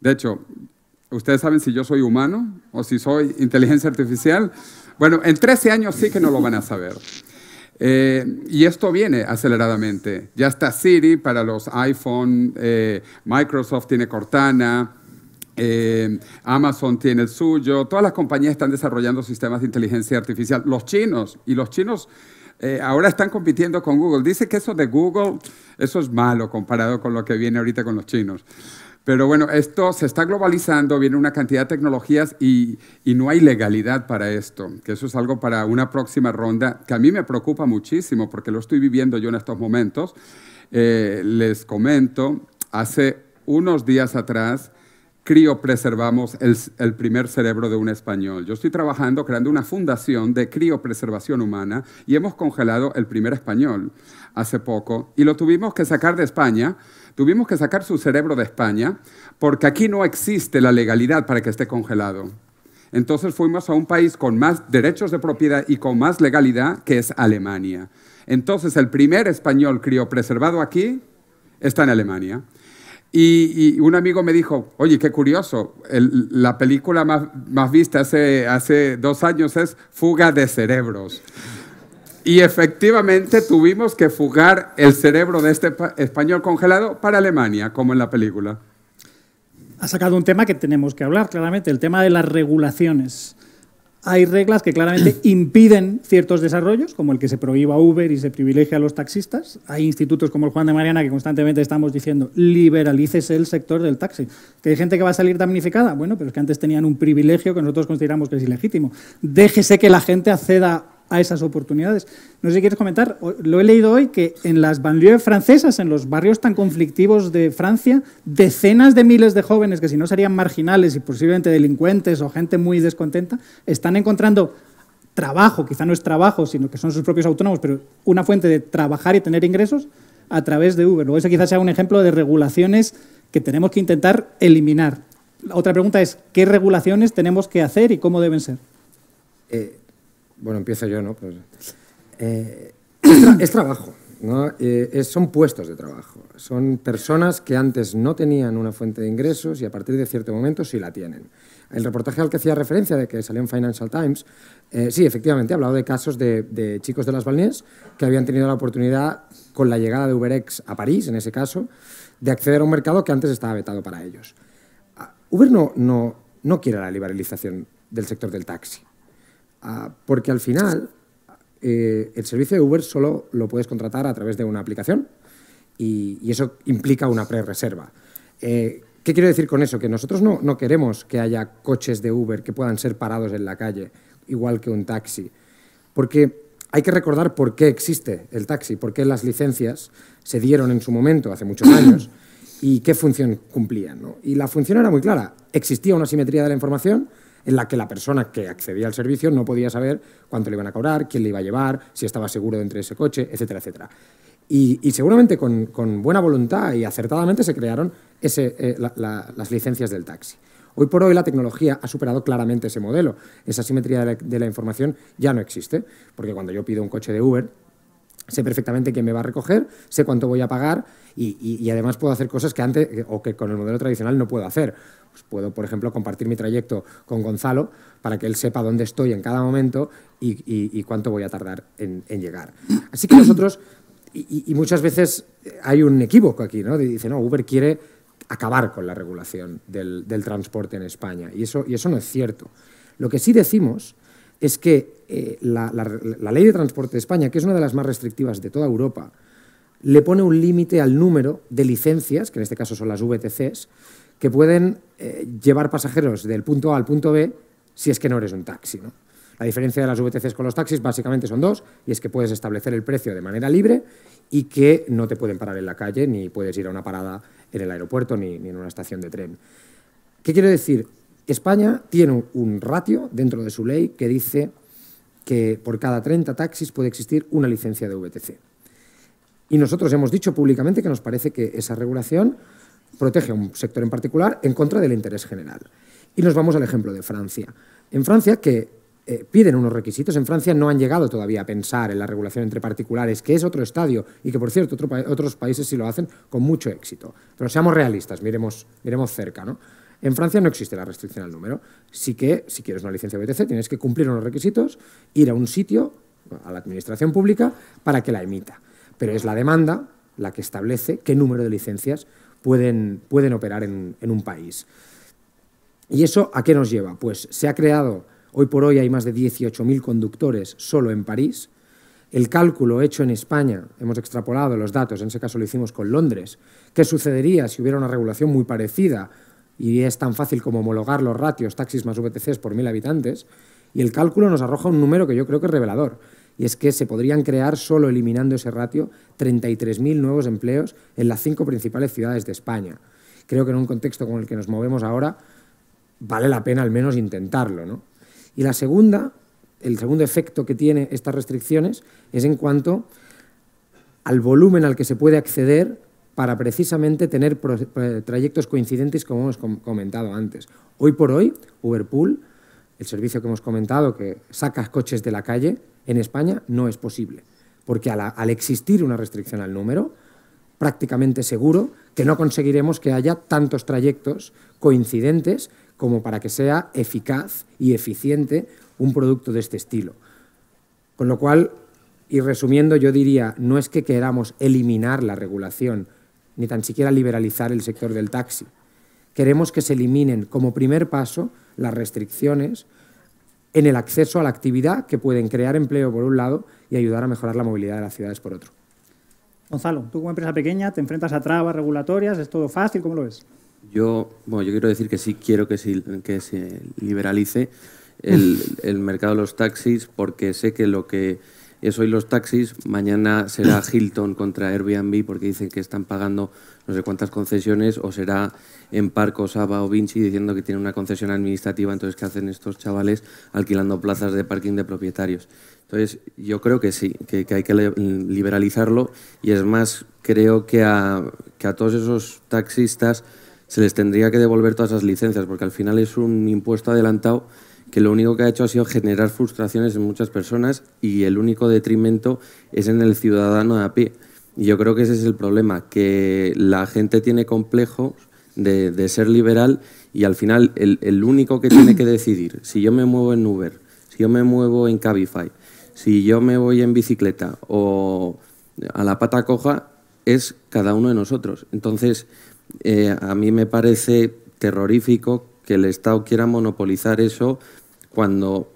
De hecho, Ustedes saben si yo soy humano o si soy inteligencia artificial. Bueno, en 13 años sí que no lo van a saber. Eh, y esto viene aceleradamente. Ya está Siri para los iPhone, eh, Microsoft tiene Cortana, eh, Amazon tiene el suyo, todas las compañías están desarrollando sistemas de inteligencia artificial. Los chinos, y los chinos ahora están compitiendo con Google. Dice que eso de Google, eso es malo comparado con lo que viene ahorita con los chinos. Pero bueno, esto se está globalizando, viene una cantidad de tecnologías y, no hay legalidad para esto, que eso es algo para una próxima ronda que a mí me preocupa muchísimo porque lo estoy viviendo yo en estos momentos. Eh, les comento, hace unos días atrás criopreservamos el primer cerebro de un español. Yo estoy trabajando creando una fundación de criopreservación humana y hemos congelado el primer español hace poco y lo tuvimos que sacar de España Tuvimos que sacar su cerebro de España porque aquí no existe la legalidad para que esté congelado. Entonces fuimos a un país con más derechos de propiedad y con más legalidad, que es Alemania. Entonces el primer español criopreservado aquí está en Alemania. Y, un amigo me dijo, oye, qué curioso, la película más, vista hace, hace dos años es Fuga de Cerebros. Y efectivamente tuvimos que fugar el cerebro de este español congelado para Alemania, como en la película. Ha sacado un tema que tenemos que hablar, claramente, el tema de las regulaciones. Hay reglas que claramente impiden ciertos desarrollos, como el que se prohíba Uber y se privilegia a los taxistas. Hay institutos como el Juan de Mariana que constantemente estamos diciendo liberalícese el sector del taxi. ¿Que hay gente que va a salir damnificada? Bueno, pero es que antes tenían un privilegio que nosotros consideramos que es ilegítimo. Déjese que la gente acceda a esas oportunidades. No sé si quieres comentar, lo he leído hoy, que en las banlieues francesas, en los barrios tan conflictivos de Francia, decenas de miles de jóvenes que si no serían marginales y posiblemente delincuentes o gente muy descontenta, están encontrando trabajo, quizá no es trabajo, sino que son sus propios autónomos, pero una fuente de trabajar y tener ingresos a través de Uber. O ese quizás sea un ejemplo de regulaciones que tenemos que intentar eliminar. La otra pregunta es, ¿qué regulaciones tenemos que hacer y cómo deben ser? Eh, bueno, empiezo yo, ¿no? Pues, eh, es, trabajo, ¿no? Eh, son puestos de trabajo. Son personas que antes no tenían una fuente de ingresos y a partir de cierto momento sí la tienen. El reportaje al que hacía referencia, de que salió en Financial Times, eh, sí, efectivamente, ha hablado de casos de, chicos de las Balnés que habían tenido la oportunidad, con la llegada de UberX a París, en ese caso, de acceder a un mercado que antes estaba vetado para ellos. Ah, Uber no, no, no quiere la liberalización del sector del taxi porque al final eh, el servicio de Uber solo lo puedes contratar a través de una aplicación y, eso implica una pre-reserva. Eh, ¿Qué quiero decir con eso? Que nosotros no, queremos que haya coches de Uber que puedan ser parados en la calle, igual que un taxi, porque hay que recordar por qué existe el taxi, por qué las licencias se dieron en su momento, hace muchos años, y qué función cumplían. Y la función era muy clara, existía una simetría de la información, en la que la persona que accedía al servicio no podía saber cuánto le iban a cobrar, quién le iba a llevar, si estaba seguro dentro de ese coche, etcétera, etcétera. Y, seguramente con, buena voluntad y acertadamente se crearon eh, las licencias del taxi. Hoy por hoy la tecnología ha superado claramente ese modelo. Esa simetría de la, información ya no existe, porque cuando yo pido un coche de Uber, sé perfectamente quién me va a recoger, sé cuánto voy a pagar y, además puedo hacer cosas que antes eh, o que con el modelo tradicional no puedo hacer. Pues puedo, por ejemplo, compartir mi trayecto con Gonzalo para que él sepa dónde estoy en cada momento y, cuánto voy a tardar en, llegar. Así que nosotros, y, muchas veces eh, hay un equívoco aquí, ¿no? Dice, no, Uber quiere acabar con la regulación del, transporte en España y eso, y eso no es cierto. Lo que sí decimos es que eh, la, ley de transporte de España, que es una de las más restrictivas de toda Europa, le pone un límite al número de licencias, que en este caso son las VTCs, que pueden eh, llevar pasajeros del punto A al punto B si es que no eres un taxi. La diferencia de las VTCs con los taxis básicamente son dos, y es que puedes establecer el precio de manera libre y que no te pueden parar en la calle, ni puedes ir a una parada en el aeropuerto, ni, ni en una estación de tren. ¿Qué quiero decir? España tiene un ratio dentro de su ley que dice que por cada 30 taxis puede existir una licencia de VTC. Y nosotros hemos dicho públicamente que nos parece que esa regulación protege a un sector en particular en contra del interés general. Y nos vamos al ejemplo de Francia. En Francia, que eh, piden unos requisitos, en Francia no han llegado todavía a pensar en la regulación entre particulares, que es otro estadio y que, por cierto, otros países sí lo hacen con mucho éxito. Pero seamos realistas, miremos, miremos cerca. ¿no? En Francia no existe la restricción al número. Sí que, si quieres una licencia BTC, tienes que cumplir unos requisitos, ir a un sitio, a la administración pública, para que la emita. Pero es la demanda la que establece qué número de licencias pueden, operar en, en un país. ¿Y eso a qué nos lleva? Pues se ha creado, hoy por hoy hay más de 18.000 conductores solo en París. El cálculo hecho en España, hemos extrapolado los datos, en ese caso lo hicimos con Londres. ¿Qué sucedería si hubiera una regulación muy parecida y es tan fácil como homologar los ratios taxis más VTCs por mil habitantes, y el cálculo nos arroja un número que yo creo que es revelador, y es que se podrían crear, solo eliminando ese ratio, 33.000 nuevos empleos en las cinco principales ciudades de España. Creo que en un contexto con el que nos movemos ahora, vale la pena al menos intentarlo. ¿no? Y la segunda, el segundo efecto que tiene estas restricciones es en cuanto al volumen al que se puede acceder para precisamente tener trayectos coincidentes como hemos comentado antes. Hoy por hoy, Uberpool, el servicio que hemos comentado que saca coches de la calle, en España no es posible, porque al, existir una restricción al número, prácticamente seguro que no conseguiremos que haya tantos trayectos coincidentes como para que sea eficaz y eficiente un producto de este estilo. Con lo cual, y resumiendo, yo diría, no es que queramos eliminar la regulación, ni tan siquiera liberalizar el sector del taxi. Queremos que se eliminen como primer paso las restricciones en el acceso a la actividad que pueden crear empleo por un lado y ayudar a mejorar la movilidad de las ciudades por otro. Gonzalo, tú como empresa pequeña te enfrentas a trabas regulatorias, es todo fácil, ¿cómo lo ves? Yo, yo quiero decir que sí quiero que se, que se liberalice el mercado de los taxis porque sé que lo que es hoy los taxis, mañana será Hilton contra Airbnb porque dicen que están pagando no sé cuántas concesiones, o será en Parco, Saba o Vinci diciendo que tiene una concesión administrativa, entonces ¿qué hacen estos chavales alquilando plazas de parking de propietarios? Entonces yo creo que sí, que, hay que liberalizarlo y es más, creo que que a todos esos taxistas se les tendría que devolver todas esas licencias porque al final es un impuesto adelantado que lo único que ha hecho ha sido generar frustraciones en muchas personas y el único detrimento es en el ciudadano de a pie. Y yo creo que ese es el problema, que la gente tiene complejos de, ser liberal y al final el, único que tiene que decidir, si yo me muevo en Uber, si yo me muevo en Cabify, si yo me voy en bicicleta o a la pata coja, es cada uno de nosotros. Entonces, eh, a mí me parece terrorífico que el Estado quiera monopolizar eso cuando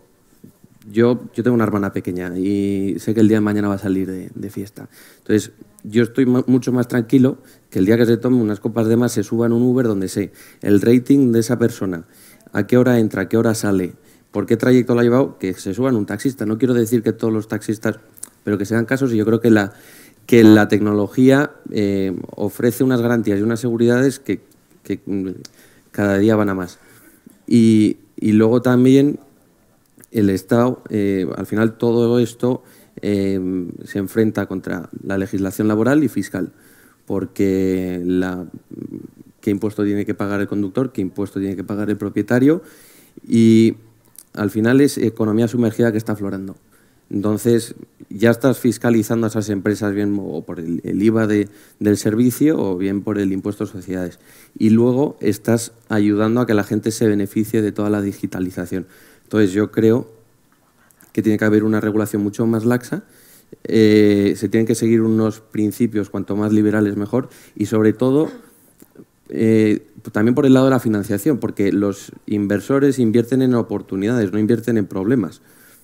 yo, yo tengo una hermana pequeña y sé que el día de mañana va a salir de, fiesta. Entonces, yo estoy mucho más tranquilo que el día que se tome unas copas de más, se suba en un Uber donde sé el rating de esa persona, a qué hora entra, a qué hora sale, por qué trayecto la ha llevado, que se suba en un taxista. No quiero decir que todos los taxistas, pero que sean casos y yo creo que la, que la tecnología eh, ofrece unas garantías y unas seguridades que, cada día van a más. y luego también el Estado, eh, al final todo esto eh, se enfrenta contra la legislación laboral y fiscal, porque qué impuesto tiene que pagar el conductor, qué impuesto tiene que pagar el propietario y al final es economía sumergida que está aflorando. Entonces, ya estás fiscalizando a esas empresas bien o por el, IVA del servicio o bien por el impuesto a sociedades. Y luego estás ayudando a que la gente se beneficie de toda la digitalización. Entonces yo creo que tiene que haber una regulación mucho más laxa, eh, se tienen que seguir unos principios cuanto más liberales mejor y sobre todo eh, también por el lado de la financiación, porque los inversores invierten en oportunidades, no invierten en problemas.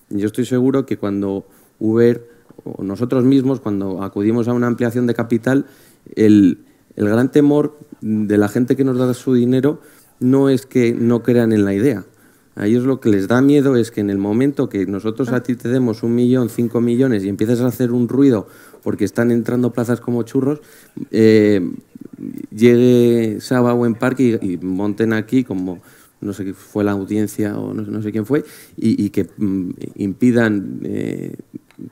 Yo estoy seguro que cuando Uber o nosotros mismos, cuando acudimos a una ampliación de capital, el, el gran temor de la gente que nos da su dinero no es que no crean en la idea, a ellos lo que les da miedo es que en el momento que nosotros a ti te demos un millón, cinco millones y empiezas a hacer un ruido porque están entrando plazas como churros, eh, llegue Saba o en parque y, monten aquí como no sé qué fue la audiencia o no, sé quién fue, y, que mm, impidan eh,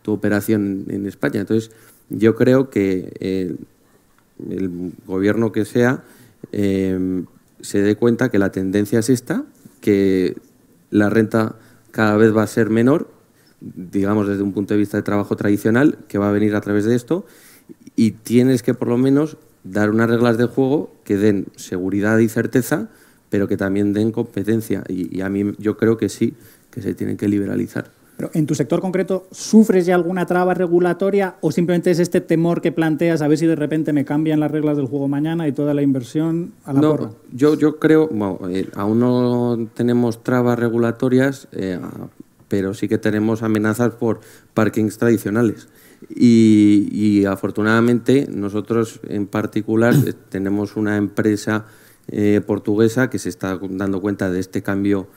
tu operación en España. Entonces, yo creo que el gobierno que sea eh, se dé cuenta que la tendencia es esta, que la renta cada vez va a ser menor, digamos desde un punto de vista de trabajo tradicional, que va a venir a través de esto, y tienes que por lo menos dar unas reglas de juego que den seguridad y certeza, pero que también den competencia. Y, a mí yo creo que sí, que se tienen que liberalizar. Pero en tu sector concreto, ¿sufres ya alguna traba regulatoria o simplemente es este temor que planteas a ver si de repente me cambian las reglas del juego mañana y toda la inversión a la no, Yo, yo creo, eh, aún no tenemos trabas regulatorias, eh, ah, pero sí que tenemos amenazas por parkings tradicionales. Y, afortunadamente nosotros en particular eh, tenemos una empresa portuguesa que se está dando cuenta de este cambio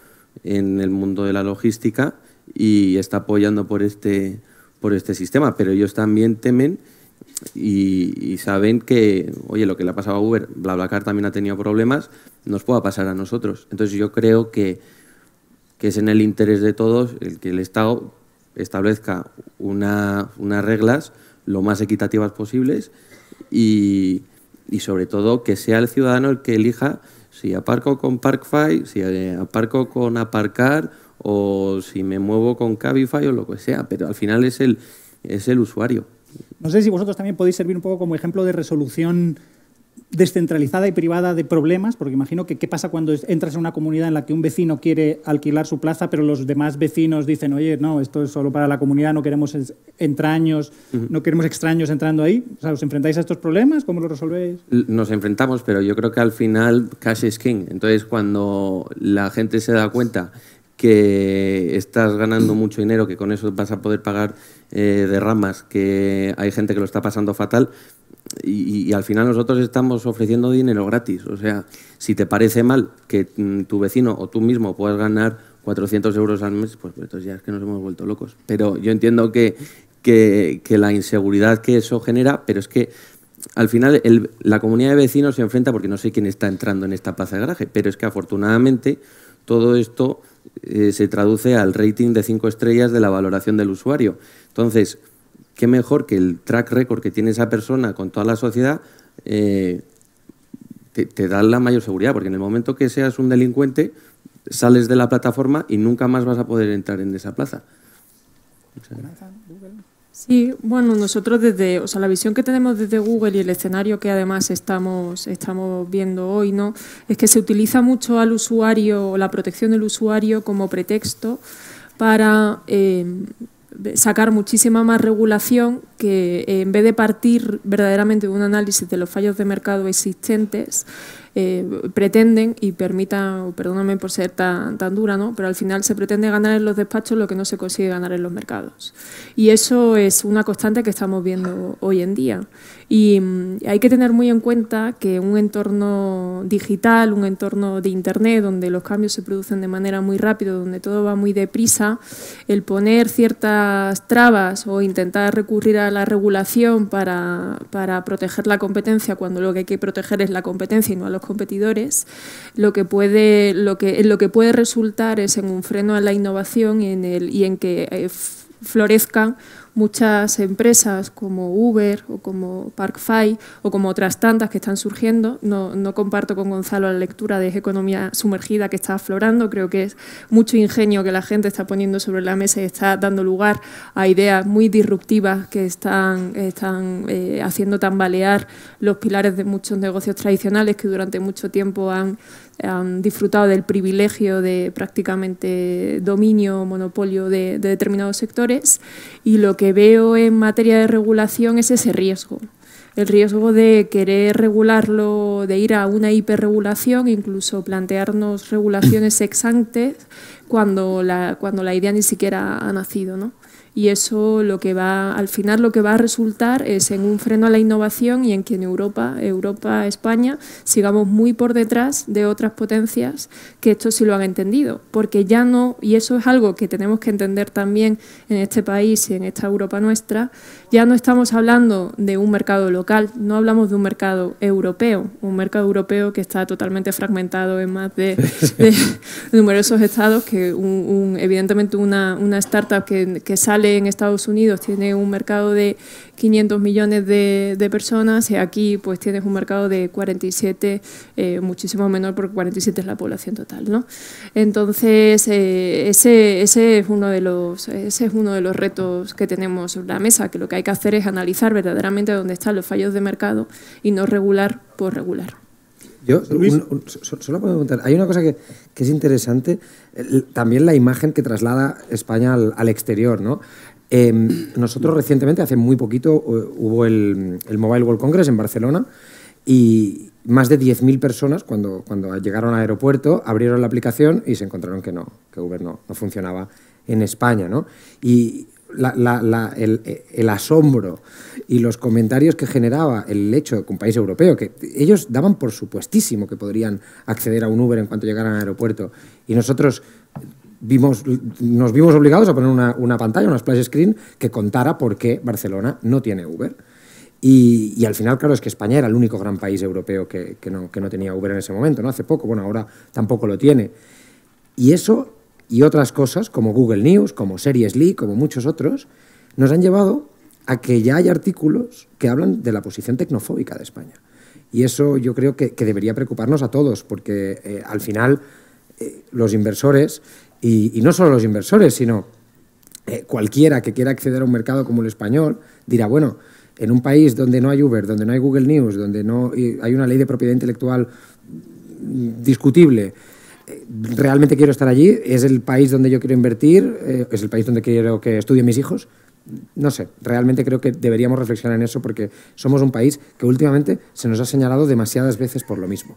en el mundo de la logística y está apoyando por este, por este sistema, pero ellos también temen y, saben que, oye, lo que le ha pasado a Uber, BlaBlaCar también ha tenido problemas, nos pueda pasar a nosotros. Entonces yo creo que, es en el interés de todos el que el Estado establezca una, unas reglas lo más equitativas posibles y, sobre todo que sea el ciudadano el que elija si aparco con ParkFi, si eh, aparco con aparcar o si me muevo con Cabify o lo que sea, pero al final es el, usuario. No sé si vosotros también podéis servir un poco como ejemplo de resolución descentralizada y privada de problemas, porque imagino que qué pasa cuando entras en una comunidad en la que un vecino quiere alquilar su plaza, pero los demás vecinos dicen, oye, no, esto es solo para la comunidad, no queremos entraños, no queremos extraños entrando ahí. O sea, ¿os enfrentáis a estos problemas? ¿Cómo los resolvéis? Nos enfrentamos, pero yo creo que al final cash is king. Entonces, cuando la gente se da cuenta que estás ganando mucho dinero, que con eso vas a poder pagar eh, derramas, que hay gente que lo está pasando fatal. Y, al final nosotros estamos ofreciendo dinero gratis. O sea, si te parece mal que mm, tu vecino o tú mismo puedas ganar 400 euros al mes, pues, pues ya es que nos hemos vuelto locos. Pero yo entiendo que, que, la inseguridad que eso genera, pero es que al final la comunidad de vecinos se enfrenta, porque no sé quién está entrando en esta plaza de garaje, pero es que afortunadamente todo esto eh, se traduce al rating de 5 estrellas de la valoración del usuario. Entonces, qué mejor que el track record que tiene esa persona con toda la sociedad eh, te, da la mayor seguridad, porque en el momento que seas un delincuente, sales de la plataforma y nunca más vas a poder entrar en esa plaza. Sí, bueno, nosotros desde, o sea, la visión que tenemos desde Google y el escenario que además estamos, estamos viendo hoy, ¿no? Es que se utiliza mucho al usuario, la protección del usuario como pretexto para eh, sacar muchísima más regulación que eh, en vez de partir verdaderamente de un análisis de los fallos de mercado existentes, eh, pretenden, y permitan, perdóname por ser tan, tan dura, ¿no? pero al final se pretende ganar en los despachos lo que no se consigue ganar en los mercados. Y eso es una constante que estamos viendo hoy en día. Y mm, hay que tener muy en cuenta que un entorno digital, un entorno de Internet, donde los cambios se producen de manera muy rápida, donde todo va muy deprisa, el poner ciertas trabas o intentar recurrir a la regulación para, para proteger la competencia cuando lo que hay que proteger es la competencia y no a los competidores, lo que puede, lo que, lo que puede resultar es en un freno a la innovación y en, el, y en que eh, florezcan muchas empresas como Uber o como Parkfy o como otras tantas que están surgiendo. No, no, comparto con Gonzalo la lectura de economía sumergida que está aflorando. Creo que es mucho ingenio que la gente está poniendo sobre la mesa y está dando lugar a ideas muy disruptivas que están, están eh, haciendo tambalear los pilares de muchos negocios tradicionales que durante mucho tiempo han han disfrutado del privilegio de prácticamente dominio o monopolio de, de, determinados sectores y lo que veo en materia de regulación es ese riesgo. El riesgo de querer regularlo, de ir a una hiperregulación, incluso plantearnos regulaciones ex ante cuando la, cuando la idea ni siquiera ha nacido. ¿no? y eso lo que va al final lo que va a resultar es en un freno a la innovación y en que en Europa, Europa, España sigamos muy por detrás de otras potencias que esto sí lo han entendido, porque ya no y eso es algo que tenemos que entender también en este país y en esta Europa nuestra, ya no estamos hablando de un mercado local, no hablamos de un mercado europeo, un mercado europeo que está totalmente fragmentado en más de, numerosos estados, que evidentemente una, startup que, sale en Estados Unidos tiene un mercado de 500 millones de, personas, y aquí pues tienes un mercado de 47, eh, muchísimo menor porque 47 es la población total. ¿no? Entonces, eh, ese, ese, es uno de los, ese es uno de los retos que tenemos sobre la mesa, que lo que hay que hacer es analizar verdaderamente dónde están los fallos de mercado y no regular por regular. Yo solo puedo hay una cosa que, es interesante, también la imagen que traslada España al, exterior, ¿no? Em, nosotros recientemente, hace muy poquito, eh, hubo el, Mobile World Congress en Barcelona y más de 10.000 personas, cuando, cuando llegaron al aeropuerto, abrieron la aplicación y se encontraron que no, que Uber no, no funcionaba en España, ¿no? Y el, asombro y los comentarios que generaba el hecho de que un país europeo, que ellos daban por supuestísimo que podrían acceder a un Uber en cuanto llegaran al aeropuerto. Y nosotros vimos, nos vimos obligados a poner una, pantalla, una splash screen, que contara por qué Barcelona no tiene Uber. Y, al final, claro, es que España era el único gran país europeo que, no, tenía Uber en ese momento, ¿no? Hace poco, bueno, ahora tampoco lo tiene. Y eso y otras cosas como Google News, como Series Lee, como muchos otros, nos han llevado a que ya hay artículos que hablan de la posición tecnofóbica de España. Y eso yo creo que, debería preocuparnos a todos, porque eh, al final eh, los inversores, y, no solo los inversores, sino eh, cualquiera que quiera acceder a un mercado como el español, dirá, bueno, en un país donde no hay Uber, donde no hay Google News, donde no hay una ley de propiedad intelectual mm, discutible, eh, realmente quiero estar allí, es el país donde yo quiero invertir, eh, es el país donde quiero que estudien mis hijos. No sé, realmente creo que deberíamos reflexionar en eso porque somos un país que últimamente se nos ha señalado demasiadas veces por lo mismo.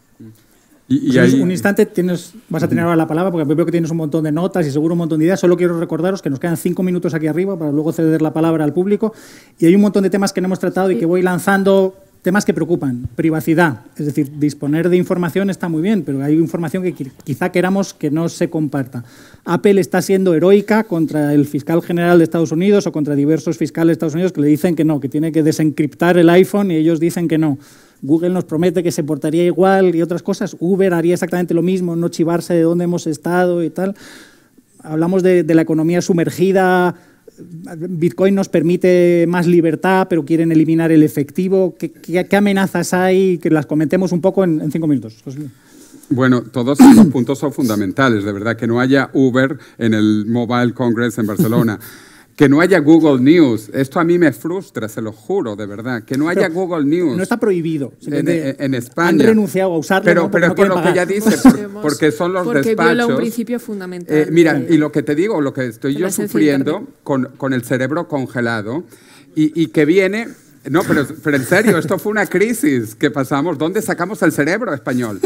Y, pues Un instante, tienes, vas a tener ahora la palabra porque veo que tienes un montón de notas y seguro un montón de ideas. Solo quiero recordaros que nos quedan cinco minutos aquí arriba para luego ceder la palabra al público. Y hay un montón de temas que no hemos tratado y que voy lanzando temas que preocupan. Privacidad, es decir, disponer de información está muy bien, pero hay información que quizá queramos que no se comparta. Apple está siendo heroica contra el fiscal general de Estados Unidos o contra diversos fiscales de Estados Unidos que le dicen que no, que tiene que desencriptar el iPhone y ellos dicen que no. Google nos promete que se portaría igual y otras cosas. Uber haría exactamente lo mismo, no chivarse de dónde hemos estado y tal. Hablamos de, de la economía sumergida Bitcoin nos permite más libertad, pero quieren eliminar el efectivo. ¿Qué, amenazas hay? Que las comentemos un poco en, en cinco minutos. Bueno, todos los puntos son fundamentales. De verdad, que no haya Uber en el Mobile Congress en Barcelona. Que no haya Google News. Esto a mí me frustra, se lo juro, de verdad. Que no haya Google News. No está prohibido. Eh, en, España. Han renunciado a usarlo. Pero, pero es por lo que dice, porque son los porque Viola un principio eh, fundamental. mira, y lo que te digo, lo que estoy yo sufriendo con, el cerebro congelado y, que viene no, pero, en serio, esto fue una crisis que pasamos. ¿Dónde sacamos el cerebro español?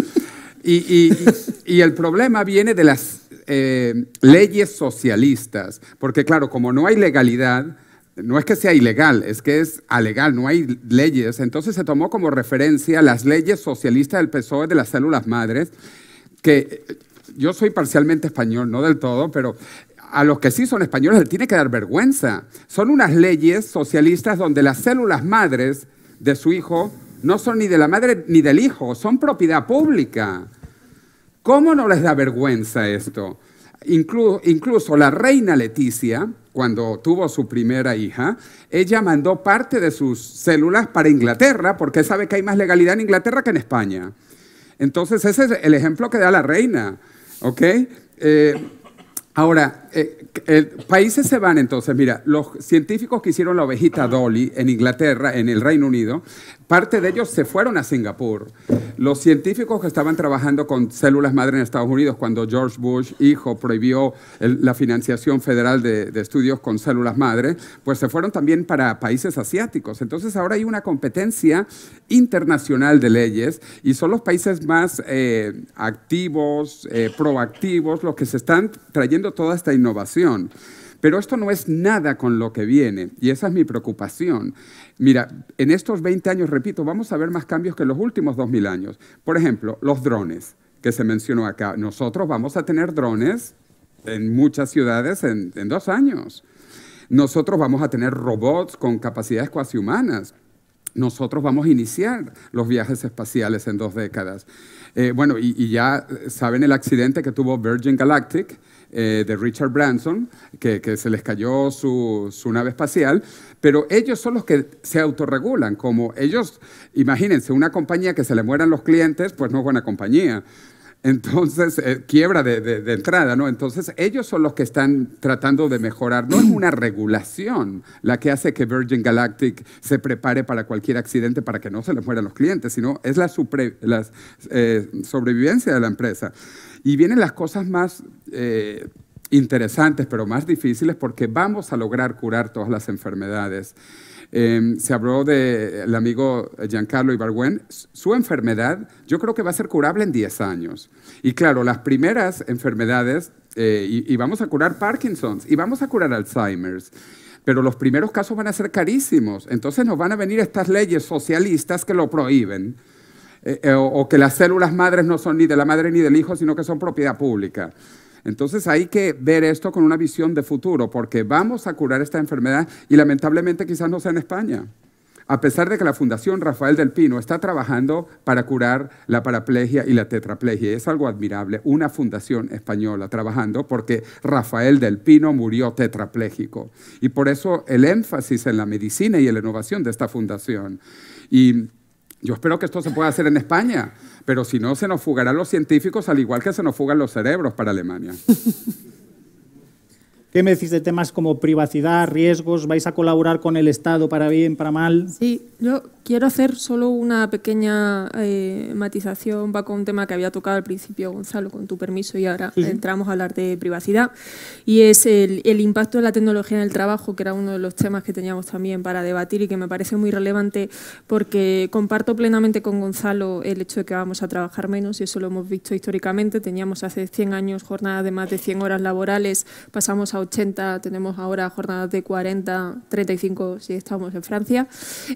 y el problema viene de las eh, leyes socialistas, porque claro, como no hay legalidad, no es que sea ilegal, es que es alegal, no hay leyes, entonces se tomó como referencia las leyes socialistas del PSOE de las células madres, que eh, yo soy parcialmente español, no del todo, pero a los que sí son españoles les tiene que dar vergüenza. Son unas leyes socialistas donde las células madres de su hijo no son ni de la madre ni del hijo, son propiedad pública. ¿Cómo no les da vergüenza esto? incluso la reina Leticia, cuando tuvo su primera hija, ella mandó parte de sus células para Inglaterra porque sabe que hay más legalidad en Inglaterra que en España. Entonces ese es el ejemplo que da la reina. ¿Ok? Eh, ahora, eh, países se van entonces, mira, los científicos que hicieron la ovejita Dolly en Inglaterra, en el Reino Unido, Parte de ellos se fueron a Singapur. Los científicos que estaban trabajando con células madre en Estados Unidos cuando George Bush, hijo, prohibió la financiación federal de, estudios con células madre, pues se fueron también para países asiáticos. Entonces ahora hay una competencia internacional de leyes y son los países más eh, activos, eh, proactivos, los que se están trayendo toda esta innovación. Pero esto no es nada con lo que viene y esa es mi preocupación. Mira, en estos 20 años, repito, vamos a ver más cambios que en los últimos 2.000 años. Por ejemplo, los drones que se mencionó acá. Nosotros vamos a tener drones en muchas ciudades en, dos años. Nosotros vamos a tener robots con capacidades cuasi humanas. Nosotros vamos a iniciar los viajes espaciales en dos décadas. Eh, bueno, y, ya saben el accidente que tuvo Virgin Galactic, eh, de Richard Branson, que, que se les cayó su, su, nave espacial, pero ellos son los que se autorregulan, como ellos, imagínense, una compañía que se le mueran los clientes, pues no es buena compañía. Entonces, eh, quiebra de, de, entrada, ¿no? Entonces, ellos son los que están tratando de mejorar. No es una regulación la que hace que Virgin Galactic se prepare para cualquier accidente para que no se le mueran los clientes, sino es la, eh, sobrevivencia de la empresa. Y vienen las cosas más eh, interesantes, pero más difíciles, porque vamos a lograr curar todas las enfermedades. Em, se habló del amigo Giancarlo Ibargüen. Su enfermedad yo creo que va a ser curable en 10 años. Y claro, las primeras enfermedades, eh, y, y, vamos a curar Parkinson's, y vamos a curar Alzheimer's, pero los primeros casos van a ser carísimos. Entonces nos van a venir estas leyes socialistas que lo prohíben. Eh, eh, o que las células madres no son ni de la madre ni del hijo, sino que son propiedad pública. Entonces hay que ver esto con una visión de futuro, porque vamos a curar esta enfermedad y lamentablemente quizás no sea en España. A pesar de que la Fundación Rafael del Pino está trabajando para curar la paraplegia y la tetraplegia, es algo admirable, una fundación española trabajando porque Rafael del Pino murió tetrapléjico. Y por eso el énfasis en la medicina y en la innovación de esta fundación. Y yo espero que esto se pueda hacer en España, pero si no, se nos fugarán los científicos al igual que se nos fugan los cerebros para Alemania. ¿Qué me decís de temas como privacidad, riesgos? ¿Vais a colaborar con el Estado para bien, para mal? Sí, yo quiero hacer solo una pequeña eh, matización, va con un tema que había tocado al principio, Gonzalo, con tu permiso, y ahora entramos a hablar de privacidad, y es el, el impacto de la tecnología en el trabajo, que era uno de los temas que teníamos también para debatir y que me parece muy relevante porque comparto plenamente con Gonzalo el hecho de que vamos a trabajar menos, y eso lo hemos visto históricamente, teníamos hace 100 años jornadas de más de 100 horas laborales, pasamos a 80, tenemos ahora jornadas de 40, 35 si estamos en Francia.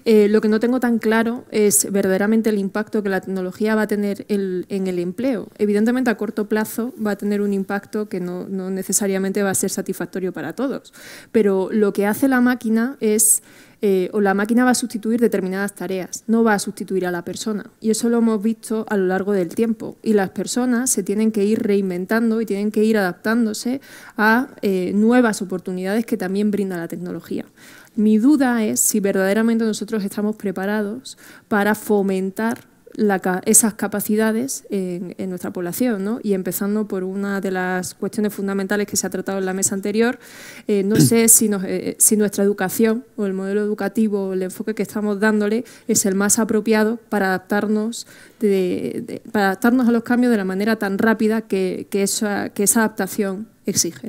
Eh, lo que no tengo tan claro es verdaderamente el impacto que la tecnología va a tener en el empleo. Evidentemente a corto plazo va a tener un impacto que no necesariamente va a ser satisfactorio para todos, pero lo que hace la máquina es... Eh, o la máquina va a sustituir determinadas tareas, no va a sustituir a la persona. Y eso lo hemos visto a lo largo del tiempo. Y las personas se tienen que ir reinventando y tienen que ir adaptándose a eh, nuevas oportunidades que también brinda la tecnología. Mi duda es si verdaderamente nosotros estamos preparados para fomentar esas capacidades en, nuestra población. ¿no? Y empezando por una de las cuestiones fundamentales que se ha tratado en la mesa anterior, eh, no sé si, eh, eh, si, nuestra educación o el modelo educativo o el enfoque que estamos dándole es el más apropiado para adaptarnos de, para adaptarnos a los cambios de la manera tan rápida que, que, esa, adaptación exige.